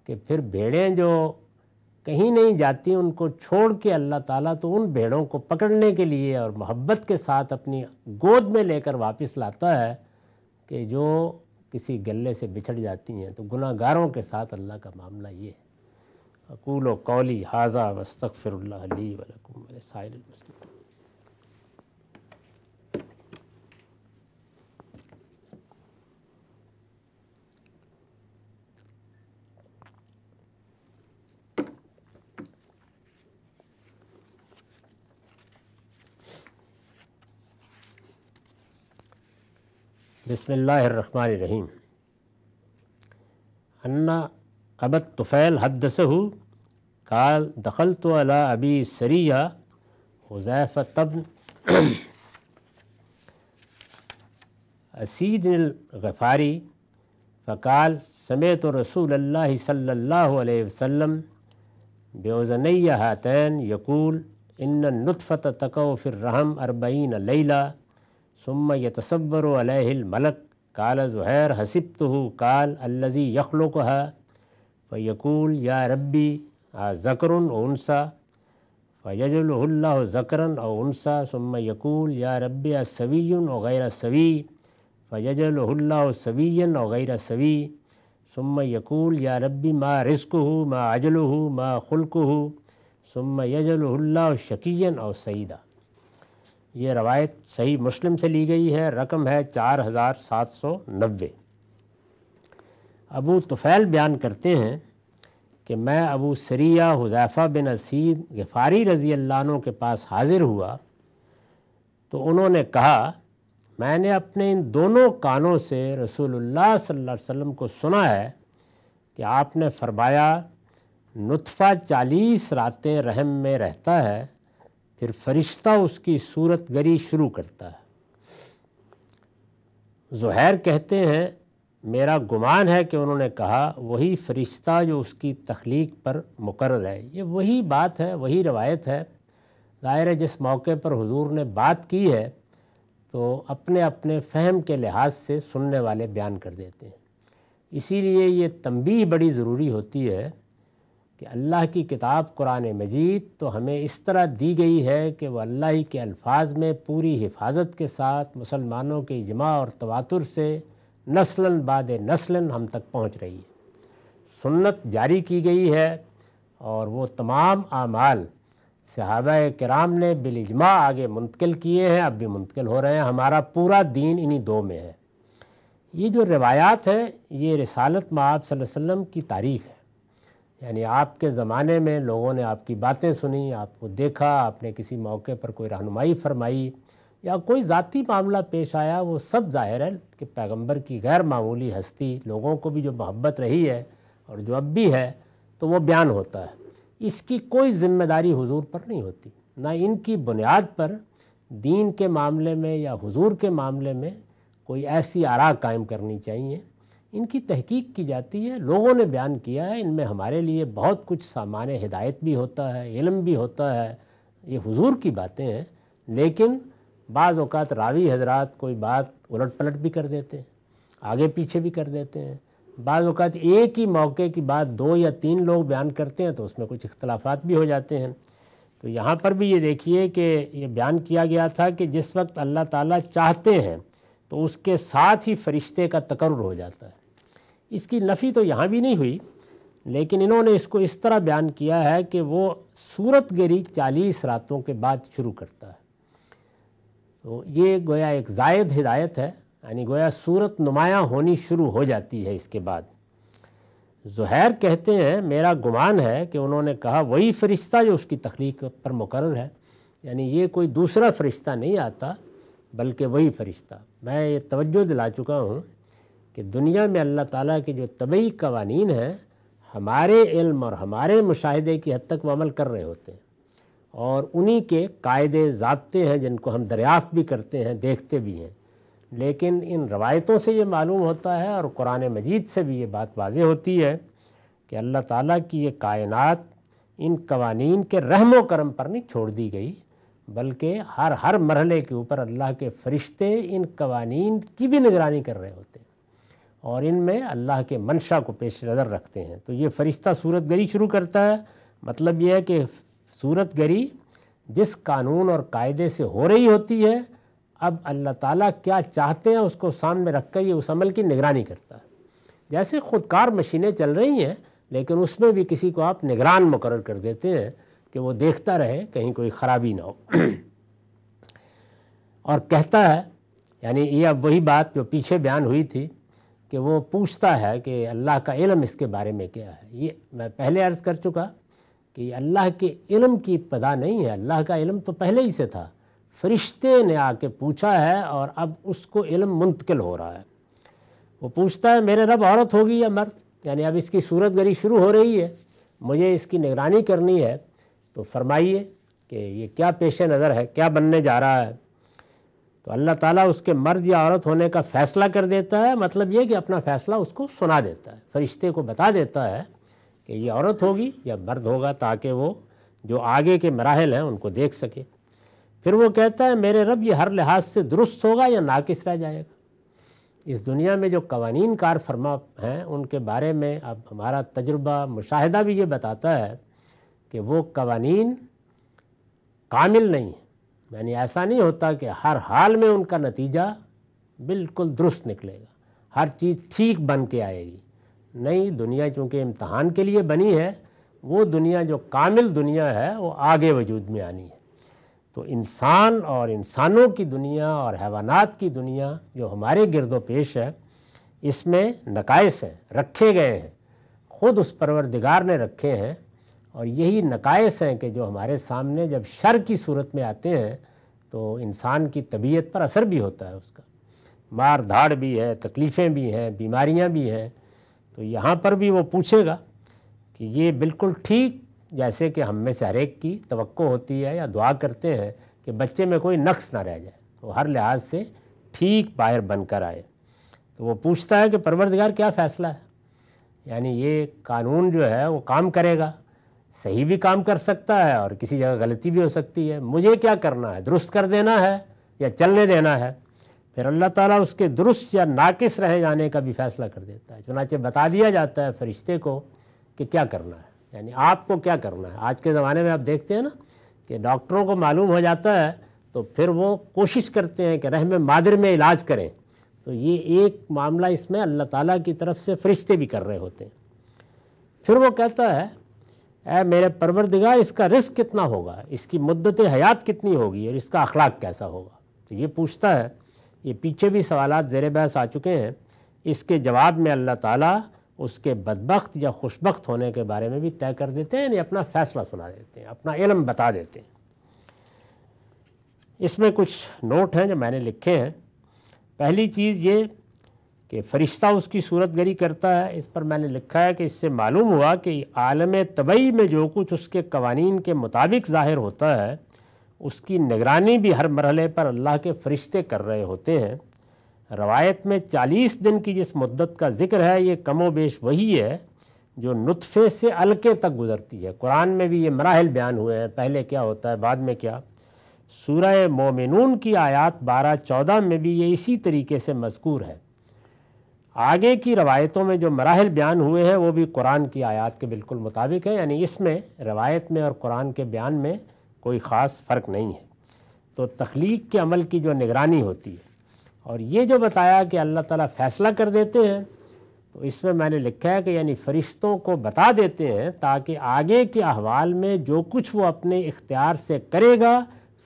कि फिर भेड़ें जो कहीं नहीं जाती उनको छोड़ के अल्लाह ताला तो उन भेड़ों को पकड़ने के लिए और मोहब्बत के साथ अपनी गोद में लेकर वापस लाता है कि जो किसी गले से बिछड़ जाती हैं तो गुनागारों के साथ अल्लाह का मामला ये है अकूल कौली हाजा वस्तफ़िर वलकुम साहिल मुस्लिम बसमीम अन्ना अब तुफ़ैल हद से हो काल दखल तो अला अबी सरिया हुज़ैफ़ तब असीदनफ़ारी फ़काल समेत रसूल अल्लाह सल्लल्लाहु अलैहि वसल्लम हातैन यकूल इन नुफ़त तको फिर रहम अरबैन लैला सुम यतसवर मलक काल ज़ुहैर हसिब तो काल अल्लज़ी यखलो कहा फ़यकूल या रब्बी आ ज़करन उनसा फ़यजल्ला ज़करन और उनसा सुम यकूल या रब्ब आ सवीन और गैर सवी फ़यजल्ला सवीन और गैर सवी सुम यकूल या रब्बी माँ रिस्क हूँ माँ अजल हूँ माँ खुल्क हो सुम यजल्ला शकीन और सईदा ये रवायत सही मुस्लिम से ली गई है रकम है चार हज़ार सात सौ नब्बे अबू तुफ़ैल बयान करते हैं कि मैं अबू सरिया हुजैफ़ा बिन असीद गफ़ारी रज़ी अल्लाह के पास हाज़िर हुआ तो उन्होंने कहा मैंने अपने इन दोनों कानों से रसूलुल्लाह सल्लल्लाहु अलैहि वसल्लम को सुना है कि आपने फरमाया नुतफ़ा चालीस रातें रहम में रहता है फिर फरिश्ता उसकी सूरत गरी शुरू करता है जहैर कहते हैं मेरा गुमान है कि उन्होंने कहा वही फ़रिश्ता जो उसकी तख्लीक पर मुकर है ये वही बात है वही रवायत है ज़ाहिर है जिस मौके पर हुजूर ने बात की है तो अपने अपने फहम के लिहाज से सुनने वाले बयान कर देते हैं इसीलिए ये तंबी बड़ी ज़रूरी होती है कि अल्लाह की किताब कुरान मजीद तो हमें इस तरह दी गई है कि वह अल्लाह ही के अल्फाज में पूरी हिफाजत के साथ मुसलमानों के इजमा और तवातुर से नस्लन बाद नस्लन हम तक पहुँच रही है सुन्नत जारी की गई है और वो तमाम आमाल सहाब कराम ने बिलजमा आगे मुंतकिल किए हैं अब भी मुंतकिल हो रहे हैं हमारा पूरा दीन इन्हीं दो में है ये जो रवायात हैं ये रसालत माब आप की तारीख़ है यानी आपके ज़माने में लोगों ने आपकी बातें सुनी आपको देखा आपने किसी मौके पर कोई रहनुमाई फरमाई या कोई ज़ाती मामला पेश आया वो सब जाहिर है कि पैगंबर की गैर मामूली हस्ती लोगों को भी जो मोहब्बत रही है और जो अब भी है तो वो बयान होता है इसकी कोई जिम्मेदारी हुजूर पर नहीं होती ना इनकी बुनियाद पर दीन के मामले में या हुजूर के मामले में कोई ऐसी आरा कायम करनी चाहिए इनकी तहकीक की जाती है लोगों ने बयान किया है इनमें हमारे लिए बहुत कुछ सामान हिदायत भी होता है इलम भी होता है ये हुजूर की बातें हैं लेकिन बाज़ अवत रावी हजरात कोई बात उलट पलट भी कर देते हैं आगे पीछे भी कर देते हैं बाज़ अवत एक ही मौके की बात दो या तीन लोग बयान करते हैं तो उसमें कुछ इख्तलाफात भी हो जाते हैं तो यहाँ पर भी ये देखिए कि ये बयान किया गया था कि जिस वक्त अल्लाह ताला चाहते हैं तो उसके साथ ही फरिश्ते का तकर्र हो जाता है इसकी नफ़ी तो यहाँ भी नहीं हुई लेकिन इन्होंने इसको इस तरह बयान किया है कि वो सूरत गिरी चालीस रातों के बाद शुरू करता है तो ये गोया एक जायद हिदायत है यानी गोया सूरत नुमाया होनी शुरू हो जाती है इसके बाद जहैर कहते हैं मेरा गुमान है कि उन्होंने कहा वही फ़रिश्ता जो उसकी तख्लीक पर मुकर है यानी ये कोई दूसरा फ़रिश्ता नहीं आता बल्कि वही फ़रिश्ता मैं ये तवज्जो दिला चुका हूँ कि दुनिया में अल्लाह ताला के जो तबी कवानीन हैं हमारे इल्म और हमारे मुशाहदे की हद तक वो अमल कर रहे होते हैं और उन्हीं के कायदे ज़बते हैं जिनको हम दरियाफ़त भी करते हैं देखते भी हैं लेकिन इन रवायतों से ये मालूम होता है और कुरान मजीद से भी ये बात वाज होती है कि अल्लाह ताली की ये कायनत इन कवानी के रहम करम पर नहीं छोड़ दी गई बल्कि हर हर मरहले के ऊपर अल्लाह के फ़रिश्ते इन कवानीन की भी निगरानी कर रहे होते हैं और इनमें अल्लाह के मंशा को पेश नज़र रखते हैं तो ये फ़रिश्ता सूरत गरी शुरू करता है मतलब यह है कि सूरत गरी जिस कानून और कायदे से हो रही होती है अब अल्लाह ताला क्या चाहते हैं उसको सामने रख कर ये उस अमल की निगरानी करता है जैसे खुदकार मशीनें चल रही हैं लेकिन उसमें भी किसी को आप निगरान मुकर कर देते हैं कि वो देखता रहे कहीं कोई ख़राबी ना हो और कहता है यानी ये अब वही बात जो पीछे बयान हुई थी कि वो पूछता है कि अल्लाह का इलम इसके बारे में क्या है ये मैं पहले अर्ज़ कर चुका कि अल्लाह के इलम की पदा नहीं है अल्लाह का इलम तो पहले ही से था फरिश्ते ने आके पूछा है और अब उसको इलम मुंतकिल हो रहा है वो पूछता है मेरे रब औरत होगी या मर्द यानी अब इसकी सूरत गरी शुरू हो रही है मुझे इसकी निगरानी करनी है तो फरमाइए कि ये क्या पेश नज़र है क्या बनने जा रहा है तो अल्लाह ताला उसके मर्द या औरत होने का फ़ैसला कर देता है मतलब ये कि अपना फ़ैसला उसको सुना देता है फरिश्ते को बता देता है कि ये औरत होगी या मर्द होगा ताकि वो जो आगे के मराहल हैं उनको देख सके फिर वो कहता है मेरे रब ये हर लिहाज से दुरुस्त होगा या नाकिस रह जाएगा इस दुनिया में जो कवानीन कार फरमा हैं उनके बारे में अब हमारा तजुर्बा मुशाहिदा भी ये बताता है कि वो कवानीन कामिल नहीं हैं यानी ऐसा नहीं होता कि हर हाल में उनका नतीजा बिल्कुल दुरुस्त निकलेगा हर चीज़ ठीक बन के आएगी नहीं दुनिया चूँकि इम्तहान के लिए बनी है वो दुनिया जो कामिल दुनिया है वो आगे वजूद में आनी है तो इंसान और इंसानों की दुनिया और हैवानात की दुनिया जो हमारे गिरदो पेश है इसमें नकायस हैं रखे गए हैं ख़ुद उस परवरदिगार ने रखे हैं और यही नकायस हैं कि जो हमारे सामने जब शर की सूरत में आते हैं तो इंसान की तबीयत पर असर भी होता है उसका मार धाड़ भी है तकलीफ़ें भी हैं बीमारियां भी हैं तो यहाँ पर भी वो पूछेगा कि ये बिल्कुल ठीक जैसे कि हम में से हर एक की तवक्को होती है या दुआ करते हैं कि बच्चे में कोई नक्स ना रह जाए तो हर लिहाज से ठीक पायर बनकर आए तो वो पूछता है कि परवरदगार क्या फ़ैसला है यानी ये कानून जो है वो काम करेगा सही भी काम कर सकता है और किसी जगह गलती भी हो सकती है मुझे क्या करना है दुरुस्त कर देना है या चलने देना है फिर अल्लाह ताला उसके दुरुस्त या नाकिस रह जाने का भी फैसला कर देता है चुनाचे बता दिया जाता है फरिश्ते को कि क्या करना है यानी आपको क्या करना है आज के ज़माने में आप देखते हैं ना कि डॉक्टरों को मालूम हो जाता है तो फिर वो कोशिश करते हैं कि रहम मादर में इलाज करें तो ये एक मामला इसमें अल्लाह ताला की तरफ से फरिश्ते भी कर रहे होते हैं फिर वो कहता है ए मेरे परवरदिगार इसका रिस्क कितना होगा इसकी मुद्दत हयात कितनी होगी और इसका अखलाक कैसा होगा तो ये पूछता है ये पीछे भी सवाल ज़ेर बहस आ चुके हैं इसके जवाब में अल्लाह ताला उसके बदबخت या खुशबخت होने के बारे में भी तय कर देते हैं यानी अपना फ़ैसला सुना देते हैं अपना इलम बता देते हैं इसमें कुछ नोट हैं जो मैंने लिखे हैं पहली चीज़ ये कि फ़रिश्ता उसकी सूरत गरी करता है इस पर मैंने लिखा है कि इससे मालूम हुआ कि आलम तबई में जो कुछ उसके कवानीन के मुताबिक ज़ाहिर होता है उसकी निगरानी भी हर मरहले पर अल्लाह के फ़रिश्ते कर रहे होते हैं रवायत में चालीस दिन की जिस मुद्दत का जिक्र है ये कमो बेश वही है जो नुतफ़े से अलके तक गुज़रती है कुरान में भी ये मराहल बयान हुए हैं पहले क्या होता है बाद में क्या सूर्य मोमिन की आयात बारह चौदह में भी ये इसी तरीके से मजकूर है आगे की रवायतों में जो मराहल बयान हुए हैं वो भी कुरान की आयत के बिल्कुल मुताबिक है यानी इसमें रवायत में और कुरान के बयान में कोई ख़ास फ़र्क नहीं है तो तख्लीक के अमल की जो निगरानी होती है और ये जो बताया कि अल्लाह ताला फ़ैसला कर देते हैं तो इसमें मैंने लिखा है कि यानी फ़रिश्तों को बता देते हैं ताकि आगे के अहवाल में जो कुछ वो अपने इख्तियार से करेगा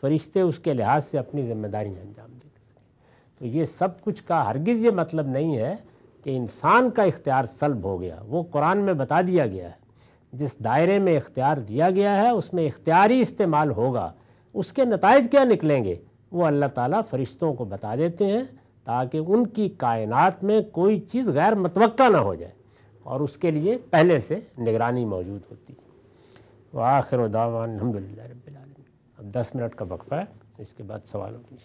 फ़रिश्ते उसके लिहाज से अपनी ज़िम्मेदारियाँ अंजाम दे सकें तो ये सब कुछ का हरगिज़ ये मतलब नहीं है कि इंसान का इख्तियार सलब हो गया वो कुरान में बता दिया गया है जिस दायरे में इख्तियार दिया गया है उसमें इख्तियारी इस्तेमाल होगा उसके नतज क्या निकलेंगे वो अल्लाह ताला फरिश्तों को बता देते हैं ताकि उनकी कायनात में कोई चीज़ गैर मतव ना हो जाए और उसके लिए पहले से निगरानी मौजूद होती है वह आखिर दावान अलहमदिल्ला अब दस मिनट का वक्फ़ा है इसके बाद सवालों की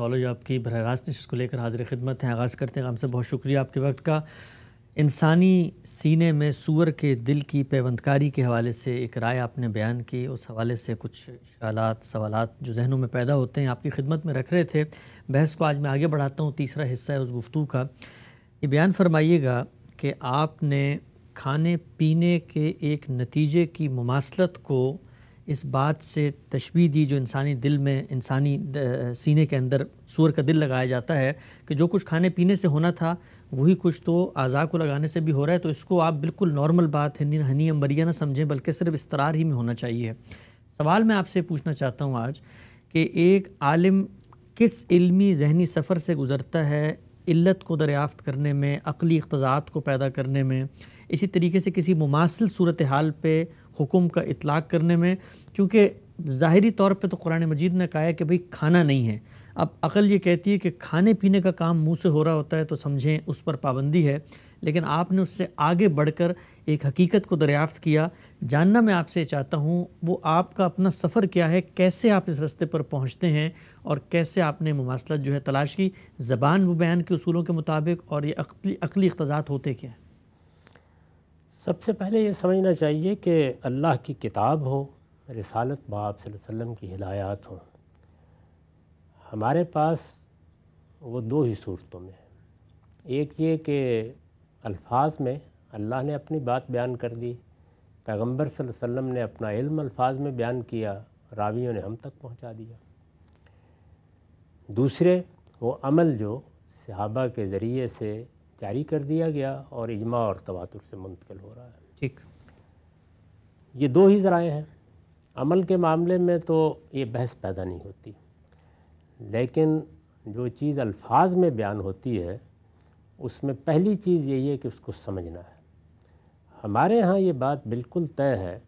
कॉलेज आपकी बर रास्त इसको लेकर हाजिर खिदमत है आगाज़ करते हैं आपसे बहुत शुक्रिया आपके वक्त का इंसानी सीने में सूअर के दिल की पैबंदकारी के हवाले से एक राय आपने बयान की उस हवाले से कुछ सवालत सवाल जो जहनों में पैदा होते हैं आपकी खिदमत में रख रहे थे बहस को आज मैं आगे बढ़ाता हूँ तीसरा हिस्सा है उस गुफ्तू का ये बयान फरमाइएगा कि आपने खाने पीने के एक नतीजे की मुासलत को इस बात से तशबी दी जो इंसानी दिल में इंसानी सीने के अंदर सूर का दिल लगाया जाता है कि जो कुछ खाने पीने से होना था वही कुछ तो अज़ा को लगाने से भी हो रहा है तो इसको आप बिल्कुल नॉर्मल बात है हनी अम्बरिया ना समझें बल्कि सिर्फ इसतरार ही में होना चाहिए सवाल मैं आपसे पूछना चाहता हूँ आज कि एक आलिम किस इल्मी जहनी सफ़र से गुज़रता है इल्लत को दरियाफ़त करने में अकली इकतजात को पैदा करने में इसी तरीके से किसी मुमासिल सूरत हाल पर हुक्म का इतलाक़ करने में क्योंकि ज़ाहरी तौर पे तो कुरान मजीद ने कहा है कि भाई खाना नहीं है अब अकल ये कहती है कि खाने पीने का काम मुंह से हो रहा होता है तो समझें उस पर पाबंदी है लेकिन आपने उससे आगे बढ़कर एक हकीकत को दरियाफ़्त किया जानना मैं आपसे चाहता हूँ वो आपका अपना सफ़र क्या है कैसे आप इस रस्ते पर पहुँचते हैं और कैसे आपने मुमासलत जो है तलाश की ज़बान व बयान के असूलों के मुताबिक और ये अकली अकली अख्तजात होते क्या हैं सबसे पहले ये समझना चाहिए कि अल्लाह की किताब हो रिसालत बाप वसल्लम की हिदायत हो हमारे पास वो दो ही सूरतों में एक ये कि अल्फाज में अल्लाह ने अपनी बात बयान कर दी पैगम्बर वसल्लम ने अपना इल्म अल्फाज में बयान किया रावियों ने हम तक पहुंचा दिया दूसरे वो अमल जो सहाबा के ज़रिए से जारी कर दिया गया और इजमा और तवातुर से मुंतकिल हो रहा है ठीक ये दो ही ज़राए हैं अमल के मामले में तो ये बहस पैदा नहीं होती लेकिन जो चीज़ अल्फाज में बयान होती है उसमें पहली चीज़ यही है कि उसको समझना है हमारे यहाँ ये बात बिल्कुल तय है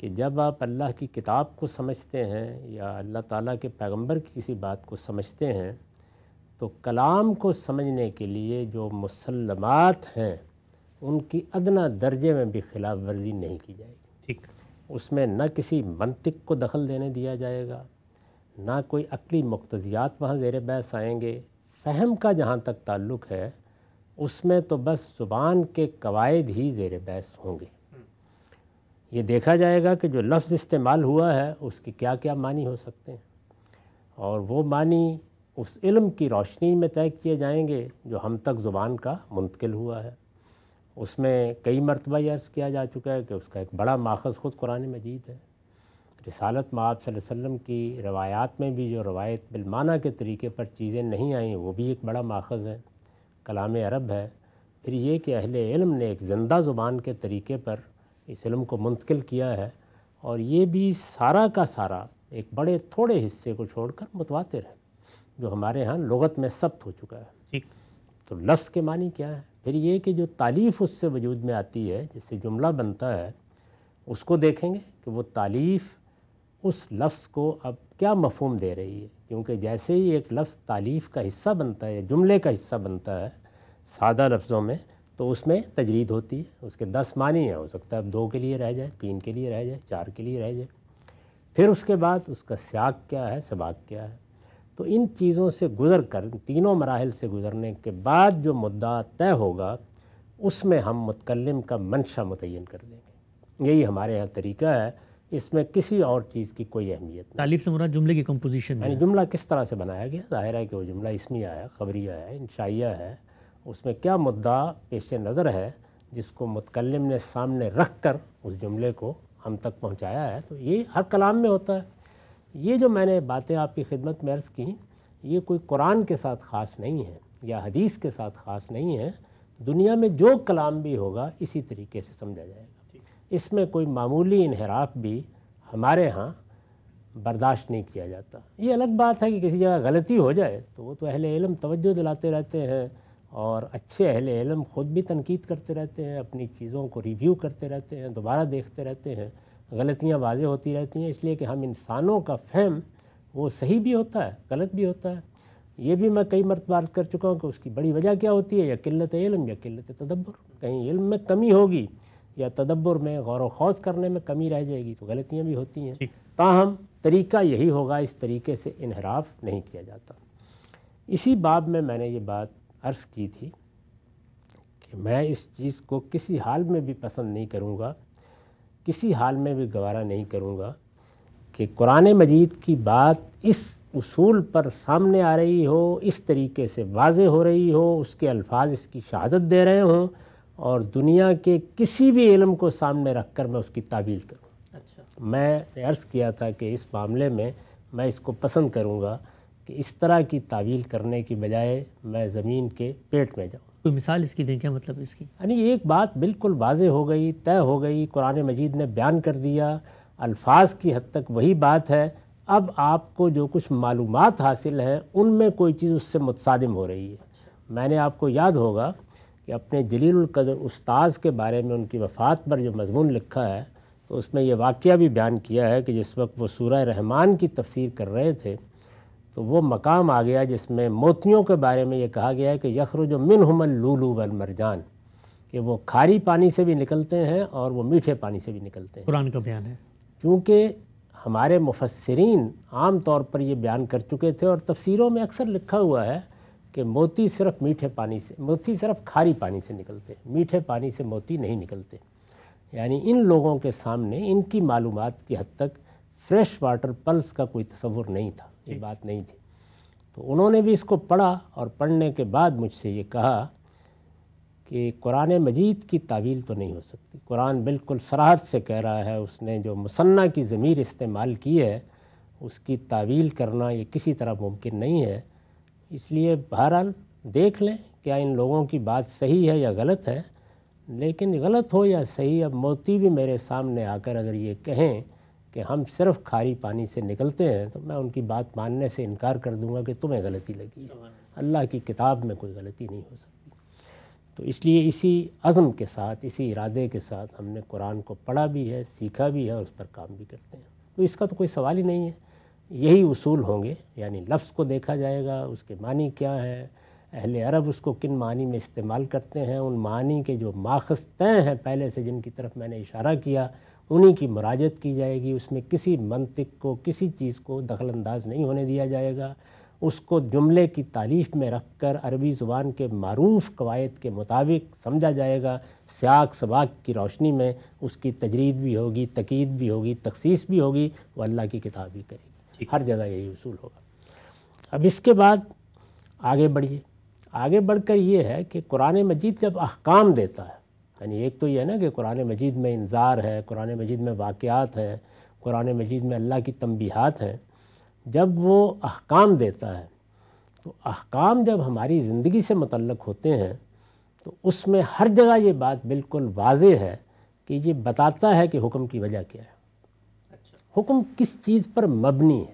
कि जब आप अल्लाह की किताब को समझते हैं या अल्लाह ताला के पैगंबर की किसी बात को समझते हैं तो कलाम को समझने के लिए जो मुसलमात हैं उनकी अदना दर्जे में भी खिलाफ वर्जी नहीं की जाएगी ठीक उसमें न किसी मनतिक को दखल देने दिया जाएगा ना कोई अकली मकतज़ियात वहाँ ज़ेर बहस आएंगे फहम का जहाँ तक ताल्लुक़ है उसमें तो बस ज़ुबान के कवायद ही ज़ेर बहस होंगे ये देखा जाएगा कि जो लफ्ज़ इस्तेमाल हुआ है उसके क्या क्या मानी हो सकते हैं और वो मानी उस इल्म की रोशनी में तय किए जाएंगे जो हम तक ज़ुबान का मुंतकिल हुआ है उसमें कई मरतबा यह अर्ज़ किया जा चुका है कि उसका एक बड़ा माखज़ ख़ुद कुरान मजीद है रिसालत माब वसल्लम की रवायात में भी जो रवायत बिलमाना के तरीके पर चीज़ें नहीं आई वो भी एक बड़ा माखज़ है कलाम अरब है फिर ये कि अहल इल्म ने एक ज़िंदा ज़ुबान के तरीके पर इस इल्म को मुंतकिल किया है और ये भी सारा का सारा एक बड़े थोड़े हिस्से को छोड़कर मुतवातिर है जो हमारे यहाँ लगत में सब्त हो चुका है ठीक तो लफ्ज़ के मानी क्या है फिर ये कि जो तालीफ़ उससे वजूद में आती है जैसे जुमला बनता है उसको देखेंगे कि वो तालीफ़ उस लफ्ज़ को अब क्या मफहम दे रही है क्योंकि जैसे ही एक लफ्ज़ तालीफ़ का हिस्सा बनता है जुमले का हिस्सा बनता है सादा लफ्ज़ों में तो उसमें तजरीद होती है उसके दस मानी हो सकता है अब दो के लिए रह जाए तीन के लिए रह जाए चार के लिए रह जाए फिर उसके बाद उसका स्याग क्या है सबाक क्या है तो इन चीज़ों से गुज़र कर तीनों मराहल से गुज़रने के बाद जो मुद्दा तय होगा उसमें हम मुतकलम का मंशा मुतन कर देंगे यही हमारे यहाँ तरीका है इसमें किसी और चीज़ की कोई अहमियत तालीफ से मुरा जुमले की कंपोजिशन यानी जुमला किस तरह से बनाया गया ज़ाहिर है कि वो जुमला इसमिया है खबरिया है इंशाइया है उसमें क्या मुद्दा पेश नज़र है जिसको मुतकलम ने सामने रख कर उस जुमले को हम तक पहुँचाया है तो ये हर कलाम में होता है ये जो मैंने बातें आपकी खिदमत में अर्ज़ की ये कोई कुरान के साथ ख़ास नहीं है या हदीस के साथ ख़ास नहीं है दुनिया में जो कलाम भी होगा इसी तरीके से समझा जाएगा इसमें कोई मामूली इनहराफ भी हमारे यहाँ बर्दाश्त नहीं किया जाता ये अलग बात है कि किसी जगह गलती हो जाए तो वो तो अहल इलम तवज्जो दिलाते रहते हैं और अच्छे अहल इलम ख़ुद भी तनकीद करते रहते हैं अपनी चीज़ों को रिव्यू करते रहते हैं दोबारा देखते रहते हैं गलतियाँ वाज होती रहती हैं इसलिए कि हम इंसानों का फहम वो सही भी होता है गलत भी होता है ये भी मैं कई मरत बार कर चुका हूँ कि उसकी बड़ी वजह क्या होती है या किल्लत इल्म या किल्लत तदब्बर कहीं इल्म में कमी होगी या तदब्बर में गौर व खौज करने में कमी रह जाएगी तो गलतियाँ भी होती हैं ताहम तरीका यही होगा इस तरीके से इनहराफ नहीं किया जाता इसी बाब में मैंने ये बात अर्ज़ की थी कि मैं इस चीज़ को किसी हाल में भी पसंद नहीं करूँगा किसी हाल में भी गवारा नहीं करूँगा कि कुरान मजीद की बात इस उसूल पर सामने आ रही हो इस तरीके से वाज हो रही हो उसके अल्फाज इसकी शहादत दे रहे हों और दुनिया के किसी भी इलम को सामने रख कर मैं उसकी ताबील करूँ अच्छा मैं अर्ज़ किया था कि इस मामले में मैं इसको पसंद करूँगा कि इस तरह की तावील करने की बजाय मैं ज़मीन के पेट में जाऊँ कोई मिसाल इसकी दें क्या मतलब इसकी यानी एक बात बिल्कुल वाज हो गई तय हो गई कुरान मजीद ने बयान कर दिया अल्फाज की हद तक वही बात है अब आपको जो कुछ मालूम हासिल हैं उनमें कोई चीज़ उससे मुतसादिम हो रही है मैंने आपको याद होगा कि अपने जलीलकदर उस्ताज़ के बारे में उनकी वफ़ात पर जो मजमून लिखा है तो उसमें यह वाक़ भी बयान किया है कि जिस वक्त वो सूर्य रहमान की तफसीर कर रहे थे तो वो मकाम आ गया जिसमें मोतियों के बारे में ये कहा गया है कि जो मिन हमल लूलू वल मरजान कि वो खारी पानी से भी निकलते हैं और वो मीठे पानी से भी निकलते हैं कुरान का बयान है क्योंकि हमारे मुफसरीन आम तौर पर ये बयान कर चुके थे और तफसीरों में अक्सर लिखा हुआ है कि मोती सिर्फ मीठे पानी से मोती सिर्फ खारी पानी से निकलते मीठे पानी से मोती नहीं निकलते यानी इन लोगों के सामने इनकी मालूम की हद तक फ्रेश वाटर पल्स का कोई तस्वुर नहीं था ये बात नहीं थी तो उन्होंने भी इसको पढ़ा और पढ़ने के बाद मुझसे ये कहा कि कुरान मजीद की तावील तो नहीं हो सकती कुरान बिल्कुल सराहत से कह रहा है उसने जो मुसन्ना की ज़मीर इस्तेमाल की है उसकी तावील करना ये किसी तरह मुमकिन नहीं है इसलिए बहरहाल देख लें क्या इन लोगों की बात सही है या गलत है लेकिन गलत हो या सही अब मोती भी मेरे सामने आकर अगर ये कहें कि हम सिर्फ खारी पानी से निकलते हैं तो मैं उनकी बात मानने से इनकार कर दूंगा कि तुम्हें गलती लगी है अल्लाह की किताब में कोई गलती नहीं हो सकती तो इसलिए इसी अज़म के साथ इसी इरादे के साथ हमने कुरान को पढ़ा भी है सीखा भी है और उस पर काम भी करते हैं तो इसका तो कोई सवाल ही नहीं है यही उसूल होंगे यानी लफ्ज़ को देखा जाएगा उसके मानी क्या है अहल अरब उसको किन मानी में इस्तेमाल करते हैं उन मानी के जो माखज तय हैं पहले से जिनकी तरफ मैंने इशारा किया उन्हीं की मराजत की जाएगी उसमें किसी मनतिक को किसी चीज़ को दखलंदाज नहीं होने दिया जाएगा उसको जुमले की तारीफ में रख कर अरबी ज़ुबान के मरूफ कवायद के मुताबिक समझा जाएगा स्याक सबाक की रोशनी में उसकी तजरीद भी होगी तकीद भी होगी तखसीस भी होगी वो अल्लाह की किताब भी करेगी हर जगह यही उसूल होगा अब इसके बाद आगे बढ़िए आगे बढ़कर ये है कि कुरान मजीद जब अहकाम देता है અને એક તો એના કે કુરાન મેજીદ મે ઇન્ઝાર હે કુરાન મેજીદ મે વાકિયાત હે કુરાન મેજીદ મે અલ્લાહ કી ત ン બીહાત હે જબ વો અહકામ دیتا હે તો અહકામ જબ અમારી જિંદગી સે મુતલક હોતે હે તો ઉસમે હર જગહ યે બાત બિલકુલ વાઝેહ હે કે યે બતાતા હે કે હુકમ કી વજહ ક્યા હે અચ્છા હુકમ કિસ ચીઝ પર મબની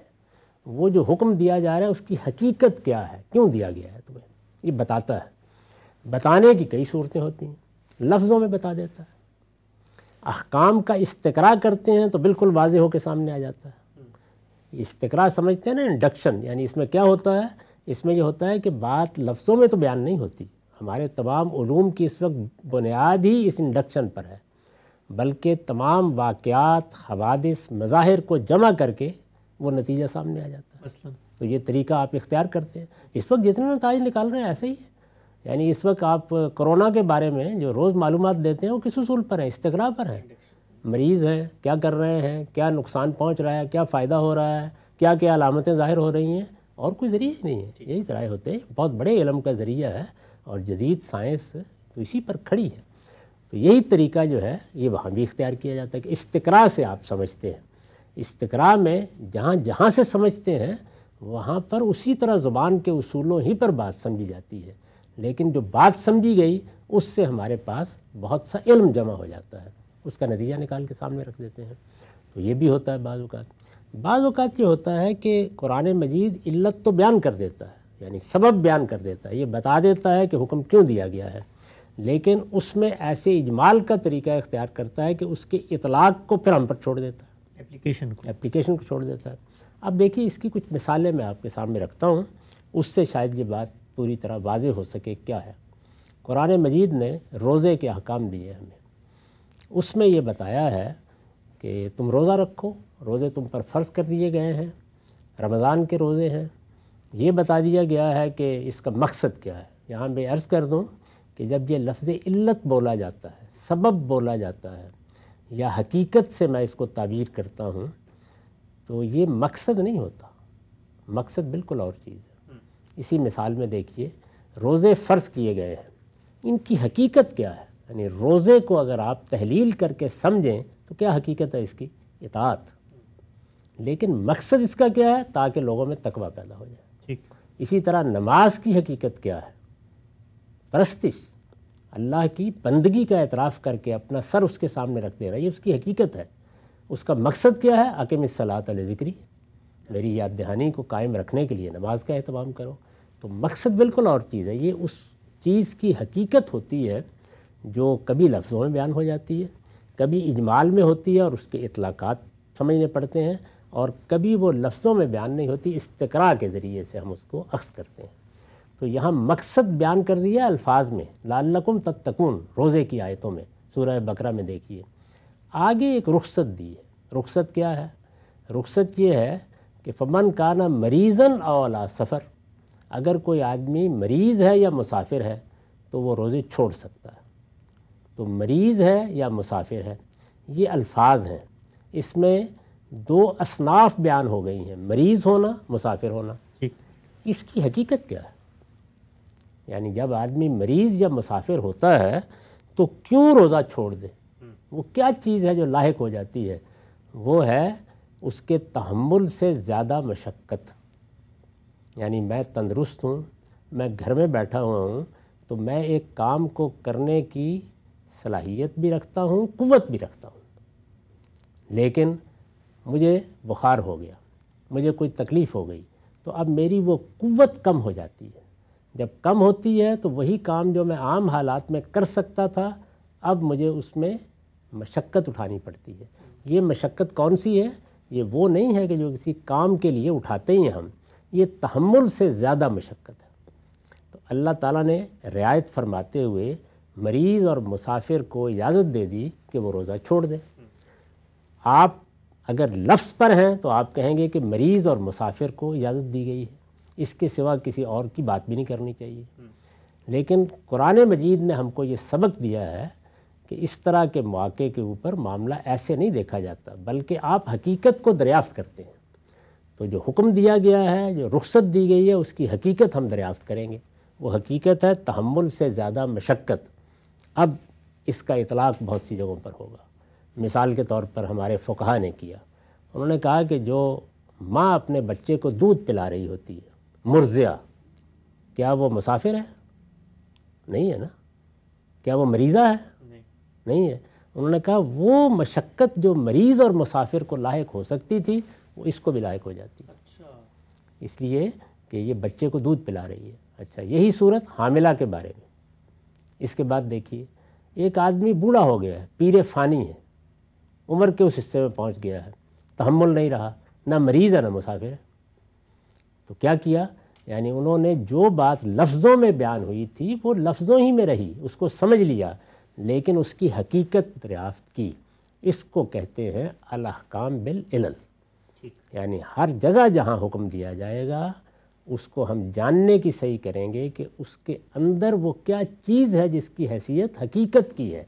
વો જો હુકમ દિયા જા રહા હે ઉસકી હકીકત ક્યા હે ક્યું દિયા ગયા હે તો યે યે બતાતા હે બતાને કી કઈ સૂરતે હે लफ्ज़ों में बता देता है अहकाम का इस्तरा करते हैं तो बिल्कुल वाज होकर सामने आ जाता है इस्तरा समझते हैं ना इंडक्शन यानी इसमें क्या होता है इसमें यह होता है कि बात लफ्ज़ों में तो बयान नहीं होती हमारे तमाम ूम की इस वक्त बुनियाद ही इस इंडक्शन पर है बल्कि तमाम वाक़ात हवादिस मज़ाहिर को जमा करके वो नतीजा सामने आ जाता है तो ये तरीका आप इख्तियार करते हैं इस वक्त जितने नतज निकाल रहे हैं ऐसे ही है यानी इस वक्त आप कोरोना के बारे में जो रोज़ मालूम देते हैं वो किस उसूल पर है इस्तरा पर है मरीज़ हैं क्या कर रहे हैं क्या नुकसान पहुँच रहा है क्या फ़ायदा हो रहा है क्या क्या अलामतें ज़ाहिर हो रही हैं और कोई ज़रिए नहीं है यही ज़राए होते हैं बहुत बड़े इलम का ज़रिया है और जदीद साइंस तो इसी पर खड़ी है तो यही तरीका जो है ये वहाँ भी इख्तियार किया जाता है कि इस्तरा से आप समझते हैं इस्तरा में जहाँ जहाँ से समझते हैं वहाँ पर उसी तरह ज़ुबान के असूलों ही पर बात समझी जाती है लेकिन जो बात समझी गई उससे हमारे पास बहुत सा इल्म जमा हो जाता है उसका नतीजा निकाल के सामने रख देते हैं तो ये भी होता है बाज़ात बाज़ात ये होता है कि कुरान मजीद इल्लत तो बयान कर देता है यानी सबब बयान कर देता है ये बता देता है कि हुक्म क्यों दिया गया है लेकिन उसमें ऐसे इजमाल का तरीका इख्तियार करता है कि उसके इतलाक़ को फिर हम पर छोड़ देता है एप्लीकेशन को एप्लीकेशन को छोड़ देता है अब देखिए इसकी कुछ मिसालें मैं आपके सामने रखता हूँ उससे शायद ये बात पूरी तरह वाज हो सके क्या है कुरान मजीद ने रोज़े के अहकाम दिए हमें उसमें ये बताया है कि तुम रोज़ा रखो रोज़े तुम पर फ़र्ज़ कर दिए गए हैं रमज़ान के रोज़े हैं ये बता दिया गया है कि इसका मकसद क्या है यहाँ मैं अर्ज़ कर दूँ कि जब यह लफ्ज़ इल्लत बोला जाता है सबब बोला जाता है या हकीकत से मैं इसको ताबीर करता हूँ तो ये मकसद नहीं होता मकसद बिल्कुल और चीज़ है इसी मिसाल में देखिए रोज़े फ़र्ज़ किए गए हैं इनकी हकीकत क्या है यानी रोज़े को अगर आप तहलील करके समझें तो क्या हकीकत है इसकी इतात लेकिन मकसद इसका क्या है ताकि लोगों में तकवा पैदा हो जाए ठीक इसी तरह नमाज की हकीकत क्या है परस्तिश अल्लाह की बंदगी का एतराफ़ करके अपना सर उसके सामने रख दे रहा है ये उसकी हकीकत है उसका मकसद क्या है अकम सलात ज़िक्री मेरी याद दहानी को कायम रखने के लिए नमाज का अहतमाम करो तो मकसद बिल्कुल और चीज़ है ये उस चीज़ की हकीकत होती है जो कभी लफ्ज़ों में बयान हो जाती है कभी इजमाल में होती है और उसके इतलाक़ात समझने पड़ते हैं और कभी वो लफ्ज़ों में बयान नहीं होती इसतकरा के ज़रिए से हम उसको अक्स करते हैं तो यहाँ मकसद बयान कर दिया अल्फाज में लालकुम तत्तकून रोज़े की आयतों में सूरह बकरा में देखिए आगे एक रुख्सत दी है रुख्सत क्या है रुख्सत ये है कि फ़मन काना मरीज़न अला सफ़र अगर कोई आदमी मरीज़ है या मुसाफिर है तो वो रोज़े छोड़ सकता है तो मरीज़ है या मुसाफिर है ये अल्फाज हैं इसमें दो असनाफ बयान हो गई हैं मरीज़ होना मुसाफिर होना इसकी हकीकत क्या है यानी जब आदमी मरीज़ या मुसाफिर होता है तो क्यों रोज़ा छोड़ दे हम्म। वो क्या चीज़ है जो लाक हो जाती है वो है उसके तहमुल से ज़्यादा मशक्क़त यानी मैं तंदरुस्त हूँ मैं घर में बैठा हुआ हूँ तो मैं एक काम को करने की सलाहियत भी रखता हूँ कुत भी रखता हूँ लेकिन मुझे बुखार हो गया मुझे कोई तकलीफ़ हो गई तो अब मेरी वो कुत कम हो जाती है जब कम होती है तो वही काम जो मैं आम हालात में कर सकता था अब मुझे उसमें मशक्क़त उठानी पड़ती है ये मशक्क़त कौन सी है ये वो नहीं है कि जो किसी काम के लिए उठाते ही हम ये तहमुल से ज़्यादा मशक्क़त है तो अल्लाह ताला ने रियायत फरमाते हुए मरीज़ और मुसाफिर को इजाज़त दे दी कि वो रोज़ा छोड़ दें आप अगर लफ्स पर हैं तो आप कहेंगे कि मरीज़ और मुसाफिर को इजाज़त दी गई है इसके सिवा किसी और की बात भी नहीं करनी चाहिए लेकिन कुरान मजीद ने हमको ये सबक दिया है कि इस तरह के मौक़े के ऊपर मामला ऐसे नहीं देखा जाता बल्कि आप हकीकत को दरियाफ्त करते हैं तो जो हुक्म दिया गया है जो रुख्सत दी गई है उसकी हकीकत हम दरियाफ्त करेंगे वो हकीकत है तहमुल से ज़्यादा मशक्क़त अब इसका इतलाक़ बहुत सी जगहों पर होगा मिसाल के तौर पर हमारे फ़ुकहा ने किया उन्होंने कहा कि जो माँ अपने बच्चे को दूध पिला रही होती है मुर्जिया क्या वो मुसाफिर है नहीं है ना क्या वो मरीज़ा है नहीं है उन्होंने कहा वो मशक्क़त जो मरीज़ और मुसाफिर को लाक हो सकती थी वो इसको भी लाक हो जाती अच्छा इसलिए कि ये बच्चे को दूध पिला रही है अच्छा यही सूरत हामिला के बारे में इसके बाद देखिए एक आदमी बूढ़ा हो गया है पीर फ़ानी है उम्र के उस हिस्से में पहुंच गया है तहमुल नहीं रहा ना मरीज़ है ना मुसाफिर है तो क्या किया यानी उन्होंने जो बात लफ्ज़ों में बयान हुई थी वो लफ्ज़ों ही में रही उसको समझ लिया लेकिन उसकी हकीकत दरियाफ्त की इसको कहते हैं अलहकाम बिल इलल यानी हर जगह जहाँ हुक्म दिया जाएगा उसको हम जानने की सही करेंगे कि उसके अंदर वो क्या चीज़ है जिसकी हैसियत हकीकत की है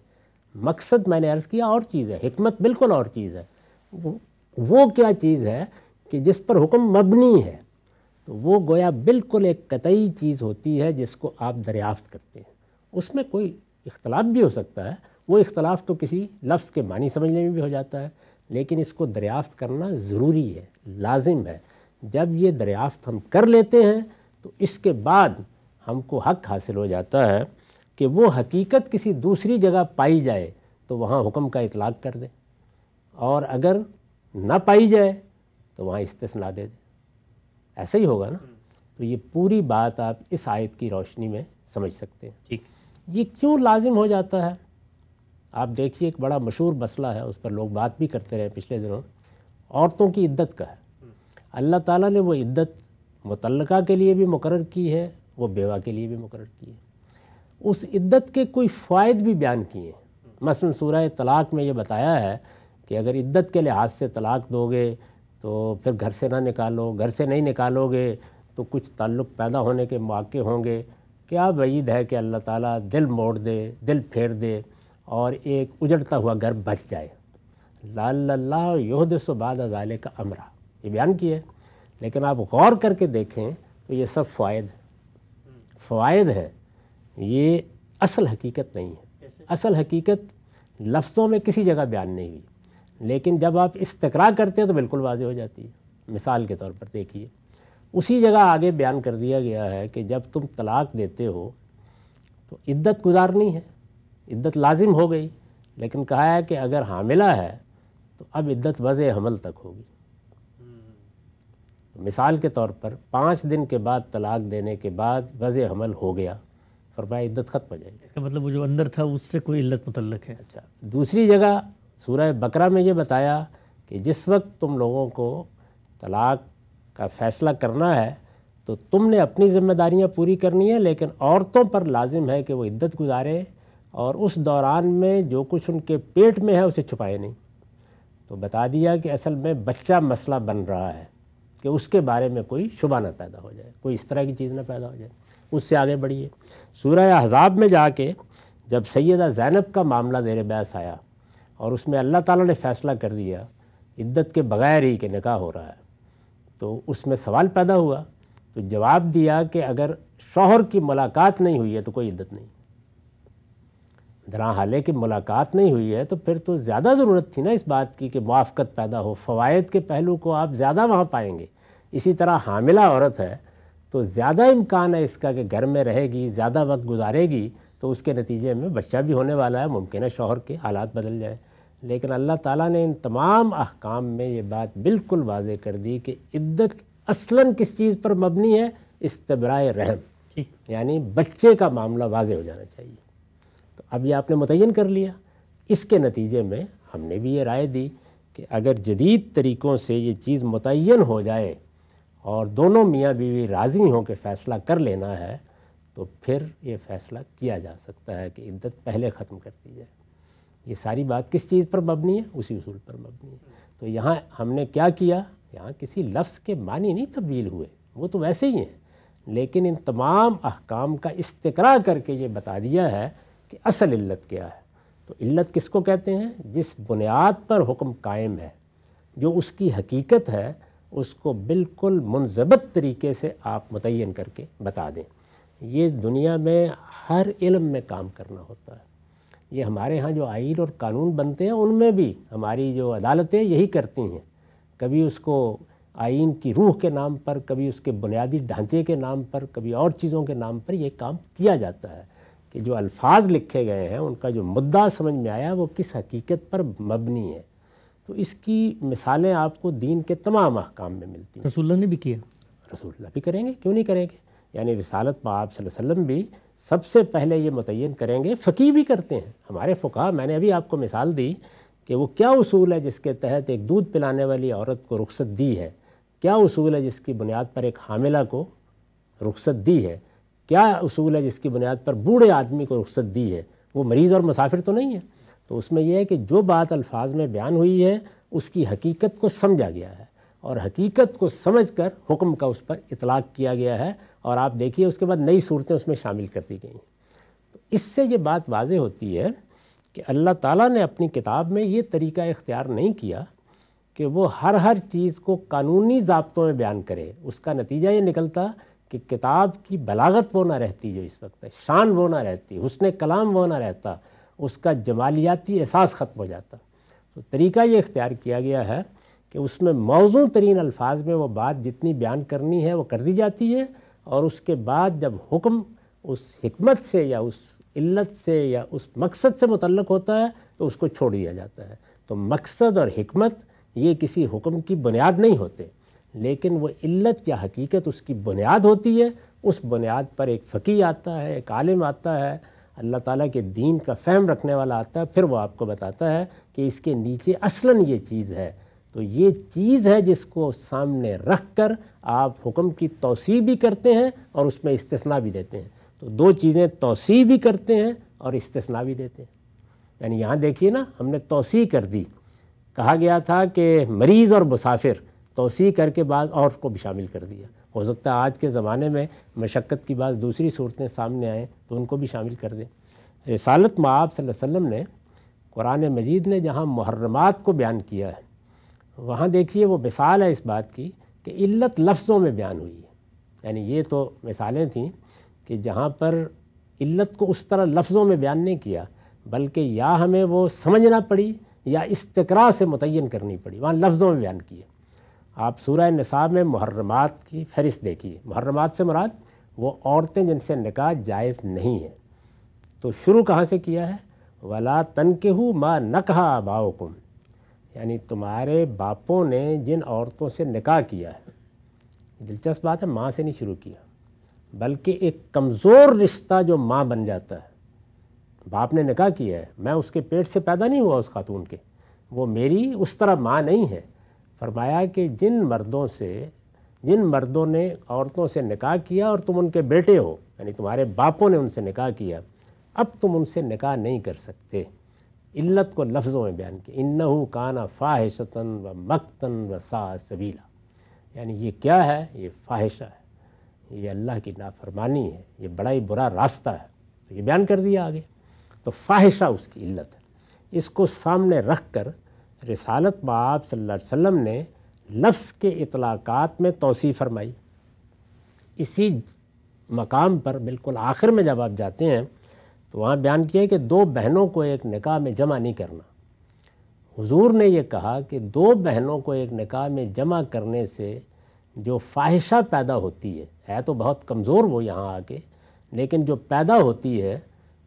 मकसद मैंने अर्ज़ किया और चीज़ है हमत बिल्कुल और चीज़ है वो वो क्या चीज़ है कि जिस पर हुक्म मबनी है तो वो गोया बिल्कुल एक कतई चीज़ होती है जिसको आप दरियाफ्त करते हैं उसमें कोई इख्तलाफ भी हो सकता है वो इख्तलाफ तो किसी लफ्ज़ के मानी समझने में भी हो जाता है लेकिन इसको दरियाफ़त करना ज़रूरी है लाजिम है जब ये दरियाफ्त हम कर लेते हैं तो इसके बाद हमको हक हासिल हो जाता है कि वो हकीकत किसी दूसरी जगह पाई जाए तो वहाँ हुक्म का इतलाक़ कर दें और अगर ना पाई जाए तो वहाँ इस्तना दे दें ऐसा ही होगा ना हम्म। तो ये पूरी बात आप इस आयत की रोशनी में समझ सकते हैं ठीक ये क्यों लाजिम हो जाता है आप देखिए एक बड़ा मशहूर मसला है उस पर लोग बात भी करते रहे पिछले दिनों औरतों की इद्दत का है अल्लाह ताला ने वो इद्दत मुतलका के लिए भी मुकर की है वो बेवा के लिए भी मुकर की है उस इद्दत के कोई फ़ायद भी बयान किए हैं मसलन सूरह तलाक में ये बताया है कि अगर इद्दत के लिहाज से तलाक दोगे तो फिर घर से ना निकालो घर से नहीं निकालोगे तो कुछ ताल्लुक़ पैदा होने के मौके होंगे क्या वईद है कि अल्लाह ताला दिल मोड़ दे दिल फेर दे और एक उजड़ता हुआ घर बच जाए लाला योहदसबाद अजाले का अमरा ये बयान किए लेकिन आप गौर करके देखें तो ये सब फ़ायद फायद है ये असल हकीकत नहीं है असल हकीकत लफ्ज़ों में किसी जगह बयान नहीं हुई लेकिन जब आप तकरार करते हैं तो बिल्कुल वाज हो जाती है मिसाल के तौर पर देखिए उसी जगह आगे बयान कर दिया गया है कि जब तुम तलाक देते हो तो इद्दत गुजारनी है इद्दत लाजिम हो गई लेकिन कहा है कि अगर हामिला है तो अब इद्दत वज़ हमल तक होगी तो मिसाल के तौर पर पाँच दिन के बाद तलाक देने के बाद वज़ हमल हो गया फरमाया इद्दत ख़त्म हो जाएगी इसका मतलब वो जो अंदर था उससे कोई इल्लत मुतलक है अच्छा दूसरी जगह सूरह बकरा में ये बताया कि जिस वक्त तुम लोगों को तलाक का फैसला करना है तो तुमने अपनी जिम्मेदारियां पूरी करनी है लेकिन औरतों पर लाजिम है कि वो इद्दत गुजारें और उस दौरान में जो कुछ उनके पेट में है उसे छुपाए नहीं तो बता दिया कि असल में बच्चा मसला बन रहा है कि उसके बारे में कोई शुबा ना पैदा हो जाए कोई इस तरह की चीज़ ना पैदा हो जाए उससे आगे बढ़िए सूर्य अहजाब में जाके जब सैदा जैनब का मामला देर बैस आया और उसमें अल्लाह ताला ने फ़ैसला कर दिया इद्दत के बग़ैर ही कि निकाह हो रहा है तो उसमें सवाल पैदा हुआ तो जवाब दिया कि अगर शोहर की मुलाकात नहीं हुई है तो कोई इद्दत नहीं जरा हाले की मुलाकात नहीं हुई है तो फिर तो ज़्यादा ज़रूरत थी ना इस बात की कि मुआफ़त पैदा हो फ़वाद के पहलू को आप ज़्यादा वहाँ पाएंगे इसी तरह हामिला औरत है तो ज़्यादा इम्कान है इसका कि घर में रहेगी ज़्यादा वक्त गुजारेगी तो उसके नतीजे में बच्चा भी होने वाला है मुमकिन है शोहर के हालात बदल जाए लेकिन अल्लाह ताला ने इन तमाम अहकाम में ये बात बिल्कुल वाज कर दी कि इद्दत असलन किस चीज़ पर मबनी है इस्तबरा रहम यानी बच्चे का मामला वाज हो जाना चाहिए तो अब ये आपने मुतन कर लिया इसके नतीजे में हमने भी ये राय दी कि अगर जदीद तरीक़ों से ये चीज़ मुतन हो जाए और दोनों मियाँ बीवी राज़ी हों के फ़ैसला कर लेना है तो फिर ये फ़ैसला किया जा सकता है कि इद्दत पहले ख़त्म कर दी जाए ये सारी बात किस चीज़ पर मबनी है उसी उसूल पर मबनी है तो यहाँ हमने क्या किया यहाँ किसी लफ्ज़ के मानी नहीं तब्दील हुए वो तो वैसे ही हैं लेकिन इन तमाम अहकाम का इस्तरा करके ये बता दिया है कि असल इल्लत क्या है तो इल्लत किसको कहते हैं जिस बुनियाद पर हुक्म कायम है जो उसकी हकीकत है उसको बिल्कुल मुनजबत तरीके से आप मुतन करके बता दें ये दुनिया में हर इल्म में काम करना होता है ये हमारे यहाँ जो आइन और कानून बनते हैं उनमें भी हमारी जो अदालतें यही करती हैं कभी उसको आइन की रूह के नाम पर कभी उसके बुनियादी ढांचे के नाम पर कभी और चीज़ों के नाम पर ये काम किया जाता है कि जो अल्फाज लिखे गए हैं उनका जो मुद्दा समझ में आया वो किस हकीकत पर मबनी है तो इसकी मिसालें आपको दीन के तमाम अहकाम में मिलती हैं रसुल्ला ने भी किया रसूल भी करेंगे क्यों नहीं करेंगे यानी रिसालत में आप भी सबसे पहले ये मुतन करेंगे फ़की भी करते हैं हमारे फ़ुका मैंने अभी आपको मिसाल दी कि वो क्या उसूल है जिसके तहत एक दूध पिलाने वाली औरत को रुख्सत दी है क्या उसूल है जिसकी बुनियाद पर एक हामिला को रुख्सत दी है क्या उसूल है जिसकी बुनियाद पर बूढ़े आदमी को रुख्सत दी है वो मरीज़ और मुसाफिर तो नहीं है तो उसमें यह है कि जो बात अल्फाज में बयान हुई है उसकी हकीकत को समझा गया है और हकीकत को समझ कर हुक्म का उस पर इतलाक़ किया गया है और आप देखिए उसके बाद नई सूरतें उसमें शामिल कर दी गई तो इससे ये बात वाज होती है कि अल्लाह ताला ने अपनी किताब में ये तरीका इख्तियार नहीं किया कि वो हर हर चीज़ को कानूनी जबतों में बयान करे उसका नतीजा ये निकलता कि किताब की बलागत वो ना रहती जो इस वक्त है शान वो ना रहती हुसन कलाम वो ना रहता उसका जमालियाती एहसास ख़त्म हो जाता तो तरीका ये इख्तियार किया गया है कि उसमें मौजू तरीन अल्फाज में वो बात जितनी बयान करनी है वो कर दी जाती है और उसके बाद जब हुक्म उस हमत से या उस इल्लत से या उस मकसद से मुतलक होता है तो उसको छोड़ दिया जाता है तो मकसद और हमत ये किसी हुक्म की बुनियाद नहीं होते लेकिन वो इल्लत या हकीकत उसकी बुनियाद होती है उस बुनियाद पर एक फ़की आता है एक आलिम आता है अल्लाह ताला के दीन का फहम रखने वाला आता है फिर वो आपको बताता है कि इसके नीचे असलन ये चीज़ है तो ये चीज़ है जिसको सामने रख कर आप हुक्म की तोसी भी करते हैं और उसमें इस्तना भी देते हैं तो दो चीज़ें तोसी भी करते हैं और इस्तना भी देते हैं यानी यहाँ देखिए ना हमने तोसी कर दी कहा गया था कि मरीज़ और मुसाफिर तोसी करके बाद और को भी शामिल कर दिया हो सकता है आज के ज़माने में मशक्क़त की बात दूसरी सूरतें सामने आएँ तो उनको भी शामिल कर दें रसालत माब सल्लल्लाहु अलैहि वसल्लम ने कुरान मजीद ने जहाँ मुहर्रमात को बयान किया है वहाँ देखिए वो मिसाल है इस बात की कि इल्लत लफ्ज़ों में बयान हुई है यानी ये तो मिसालें थीं कि जहाँ पर इल्लत को उस तरह लफ्ज़ों में बयान नहीं किया बल्कि या हमें वो समझना पड़ी या इसतकरा से मुतन करनी पड़ी वहाँ लफ्ज़ों में बयान किए आप सूर्य नसाब में मुहर्रमात की फहरिस्त देखिए मुहर्रमात से मुराद वो औरतें जिनसे निकाह जायज़ नहीं है तो शुरू कहाँ से किया है वला तनकहू माँ न कहा आबाओकुम यानी तुम्हारे बापों ने जिन औरतों से निकाह किया है दिलचस्प बात है माँ से नहीं शुरू किया बल्कि एक कमज़ोर रिश्ता जो माँ बन जाता है बाप ने निकाह किया है मैं उसके पेट से पैदा नहीं हुआ उस खातून के वो मेरी उस तरह माँ नहीं है फरमाया कि जिन मर्दों से जिन मर्दों ने औरतों से निकाह किया और तुम उनके बेटे हो यानी तुम्हारे बापों ने उनसे निकाह किया अब तुम उनसे निकाह नहीं कर सकते इल्लत को लफ्ज़ों में बयान किया इन्नहू काना फ़ाहिशतन व मक्तन व सा सबीला यानी ये क्या है ये फाहिशा है ये अल्लाह की नाफरमानी है ये बड़ा ही बुरा रास्ता है तो ये बयान कर दिया आगे तो फाहिशा उसकी इल्लत है इसको सामने रख कर रिसालत बाप सल्ला वसम ने लफ्ज़ के इतलाक़ात में तोसी फरमाई इसी मकाम पर बिल्कुल आखिर में जब आप जाते हैं तो वहाँ बयान किया कि दो बहनों को एक निकाह में जमा नहीं करना हुजूर ने यह कहा कि दो बहनों को एक निकाह में जमा करने से जो फाहिशा पैदा होती है है तो बहुत कमज़ोर वो यहाँ आके लेकिन जो पैदा होती है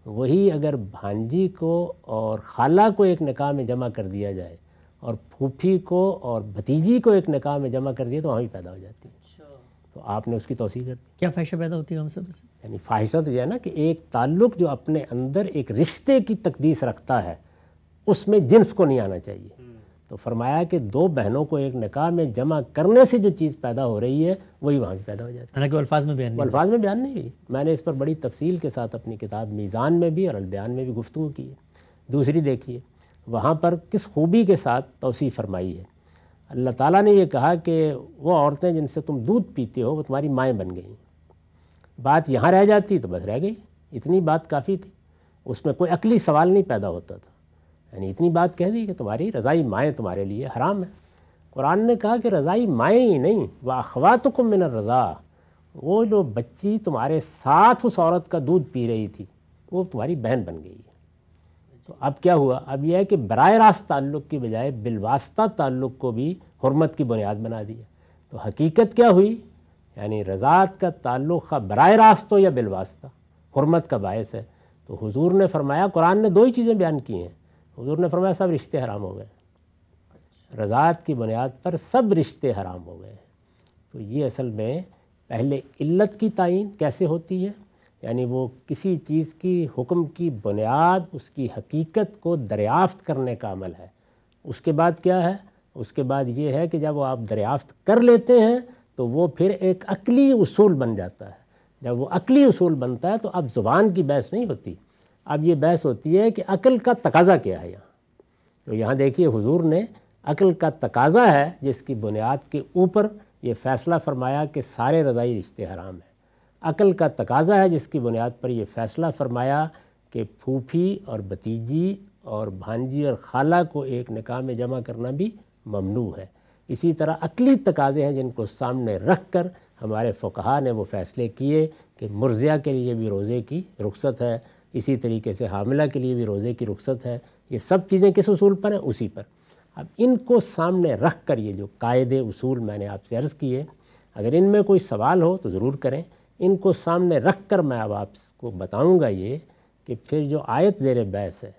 वही अगर भांजी को और खाला को एक निकाह में जमा कर दिया जाए और फूफी को और भतीजी को एक निकाह में जमा कर दिया तो वहाँ भी पैदा हो जाती है तो आपने उसकी तोसी कर दी क्या ख्वाहिशें पैदा होती है हम सब यानी ख्वाहिशा तो यह ना कि एक ताल्लुक जो अपने अंदर एक रिश्ते की तकदीस रखता है उसमें जिन्स को नहीं आना चाहिए तो फरमाया कि दो बहनों को एक निकाह में जमा करने से जो चीज़ पैदा हो रही है वही वहाँ भी पैदा हो जाती है हालांकि अल्फाज में बयान अल्फाज में बयान नहीं हुई मैंने इस पर बड़ी तफसील के साथ अपनी किताब मीज़ान में भी और अलबयान में भी गुफ्तु की है दूसरी देखिए वहाँ पर किस खूबी के साथ तोसी फरमाई है अल्लाह ताला ने यह कहा कि वो औरतें जिनसे तुम दूध पीते हो वो तुम्हारी माएँ बन गई बात यहाँ रह जाती तो बस रह गई इतनी बात काफ़ी थी उसमें कोई अकली सवाल नहीं पैदा होता था यानी इतनी बात कह दी कि तुम्हारी रज़ाई माएँ तुम्हारे लिए हराम है कुरान ने कहा कि रज़ाई माएँ ही नहीं वह अखवात को मिन रज़ा वो जो बच्ची तुम्हारे साथ उस औरत का दूध पी रही थी वो तुम्हारी बहन बन गई तो अब क्या हुआ अब यह है कि बर रास्त ताल्लुक़ की बजाय बिलवास्ता ताल्लुक़ को भी हरमत की बुनियाद बना दिया तो हकीकत क्या हुई यानी रज़ात का ताल्लुक़ का बर रास्त हो या बिलवास्ता हरमत का बायस है तो हुजूर ने फरमाया कुरान ने दो ही चीज़ें बयान की हैं हुजूर ने फरमाया सब रिश्ते हराम हो गए रज़ात की बुनियाद पर सब रिश्ते हराम हो गए तो ये असल में पहले इल्लत की तयन कैसे होती है यानी वो किसी चीज़ की हुक्म की बुनियाद उसकी हकीकत को दरियाफ्त करने का अमल है उसके बाद क्या है उसके बाद ये है कि जब वो आप दरियाफ्त कर लेते हैं तो वो फिर एक अकली उसूल बन जाता है जब वो अकली उसूल बनता है तो अब ज़ुबान की बहस नहीं होती अब ये बहस होती है कि अकल का तकाजा क्या है यहाँ तो यहाँ देखिए हुजूर ने अकल का तकाजा है जिसकी बुनियाद के ऊपर ये फ़ैसला फरमाया कि सारे रज़ाई रिश्ते हराम हैं अकल का तकाजा है जिसकी बुनियाद पर यह फ़ैसला फरमाया कि फूफी और भतीजी और भांजी और खाला को एक निकाह में जमा करना भी ममनू है इसी तरह अकली तकाजे हैं जिनको सामने रख कर हमारे फकहा ने वो फ़ैसले किए कि मुर्जिया के लिए भी रोज़े की रुख्सत है इसी तरीके से हामिला के लिए भी रोज़े की रुख्सत है ये सब चीज़ें किस उसूल पर हैं उसी पर अब इनको सामने रख कर ये जो कायदे उसूल मैंने आपसे अर्ज़ किए अगर इनमें कोई सवाल हो तो ज़रूर करें इनको सामने रख कर मैं अब आपको बताऊंगा ये कि फिर जो आयत ज़ेर बहस है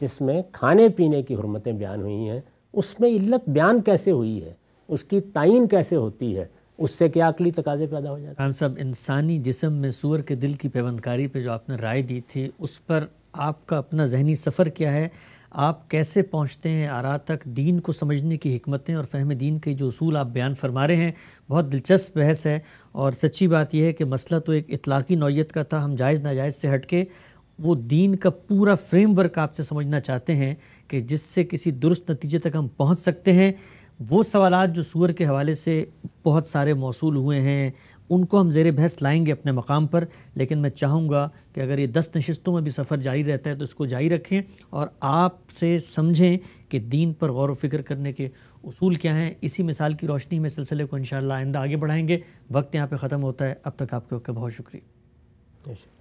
जिसमें खाने पीने की हरमतें बयान हुई हैं उसमें इल्लत बयान कैसे हुई है उसकी तयन कैसे होती है उससे क्या अकली तकाजे पैदा हो जाते हैं खान साहब इंसानी जिसम में सूअर के दिल की पैबंदकारी पे जो आपने राय दी थी उस पर आपका अपना जहनी सफ़र क्या है आप कैसे पहुँचते हैं आरा तक दीन को समझने की हमतें और फहम दीन के जो असूल आप बयान फरमा रहे हैं बहुत दिलचस्प बहस है और सच्ची बात यह है कि मसला तो एक इतलाक़ी नौीयत का था हम जायज़ नाजायज़ से हट के वो दीन का पूरा फ्रेमवर्क आपसे समझना चाहते हैं कि जिससे किसी दुरुस्त नतीजे तक हम पहुँच सकते हैं वो सवाल जो सूर के हवाले से बहुत सारे मौसू हुए हैं उनको हम जेर बहस लाएंगे अपने मकाम पर लेकिन मैं चाहूँगा कि अगर ये दस नशस्तों में भी सफ़र जारी रहता है तो इसको जारी रखें और आप से समझें कि दीन पर गौर वफिक्र करने के असूल क्या हैं इसी मिसाल की रोशनी में सिलसिले को इन आइंदा आगे बढ़ाएंगे वक्त यहाँ पर ख़त्म होता है अब तक आपके वक्त बहुत शुक्रिया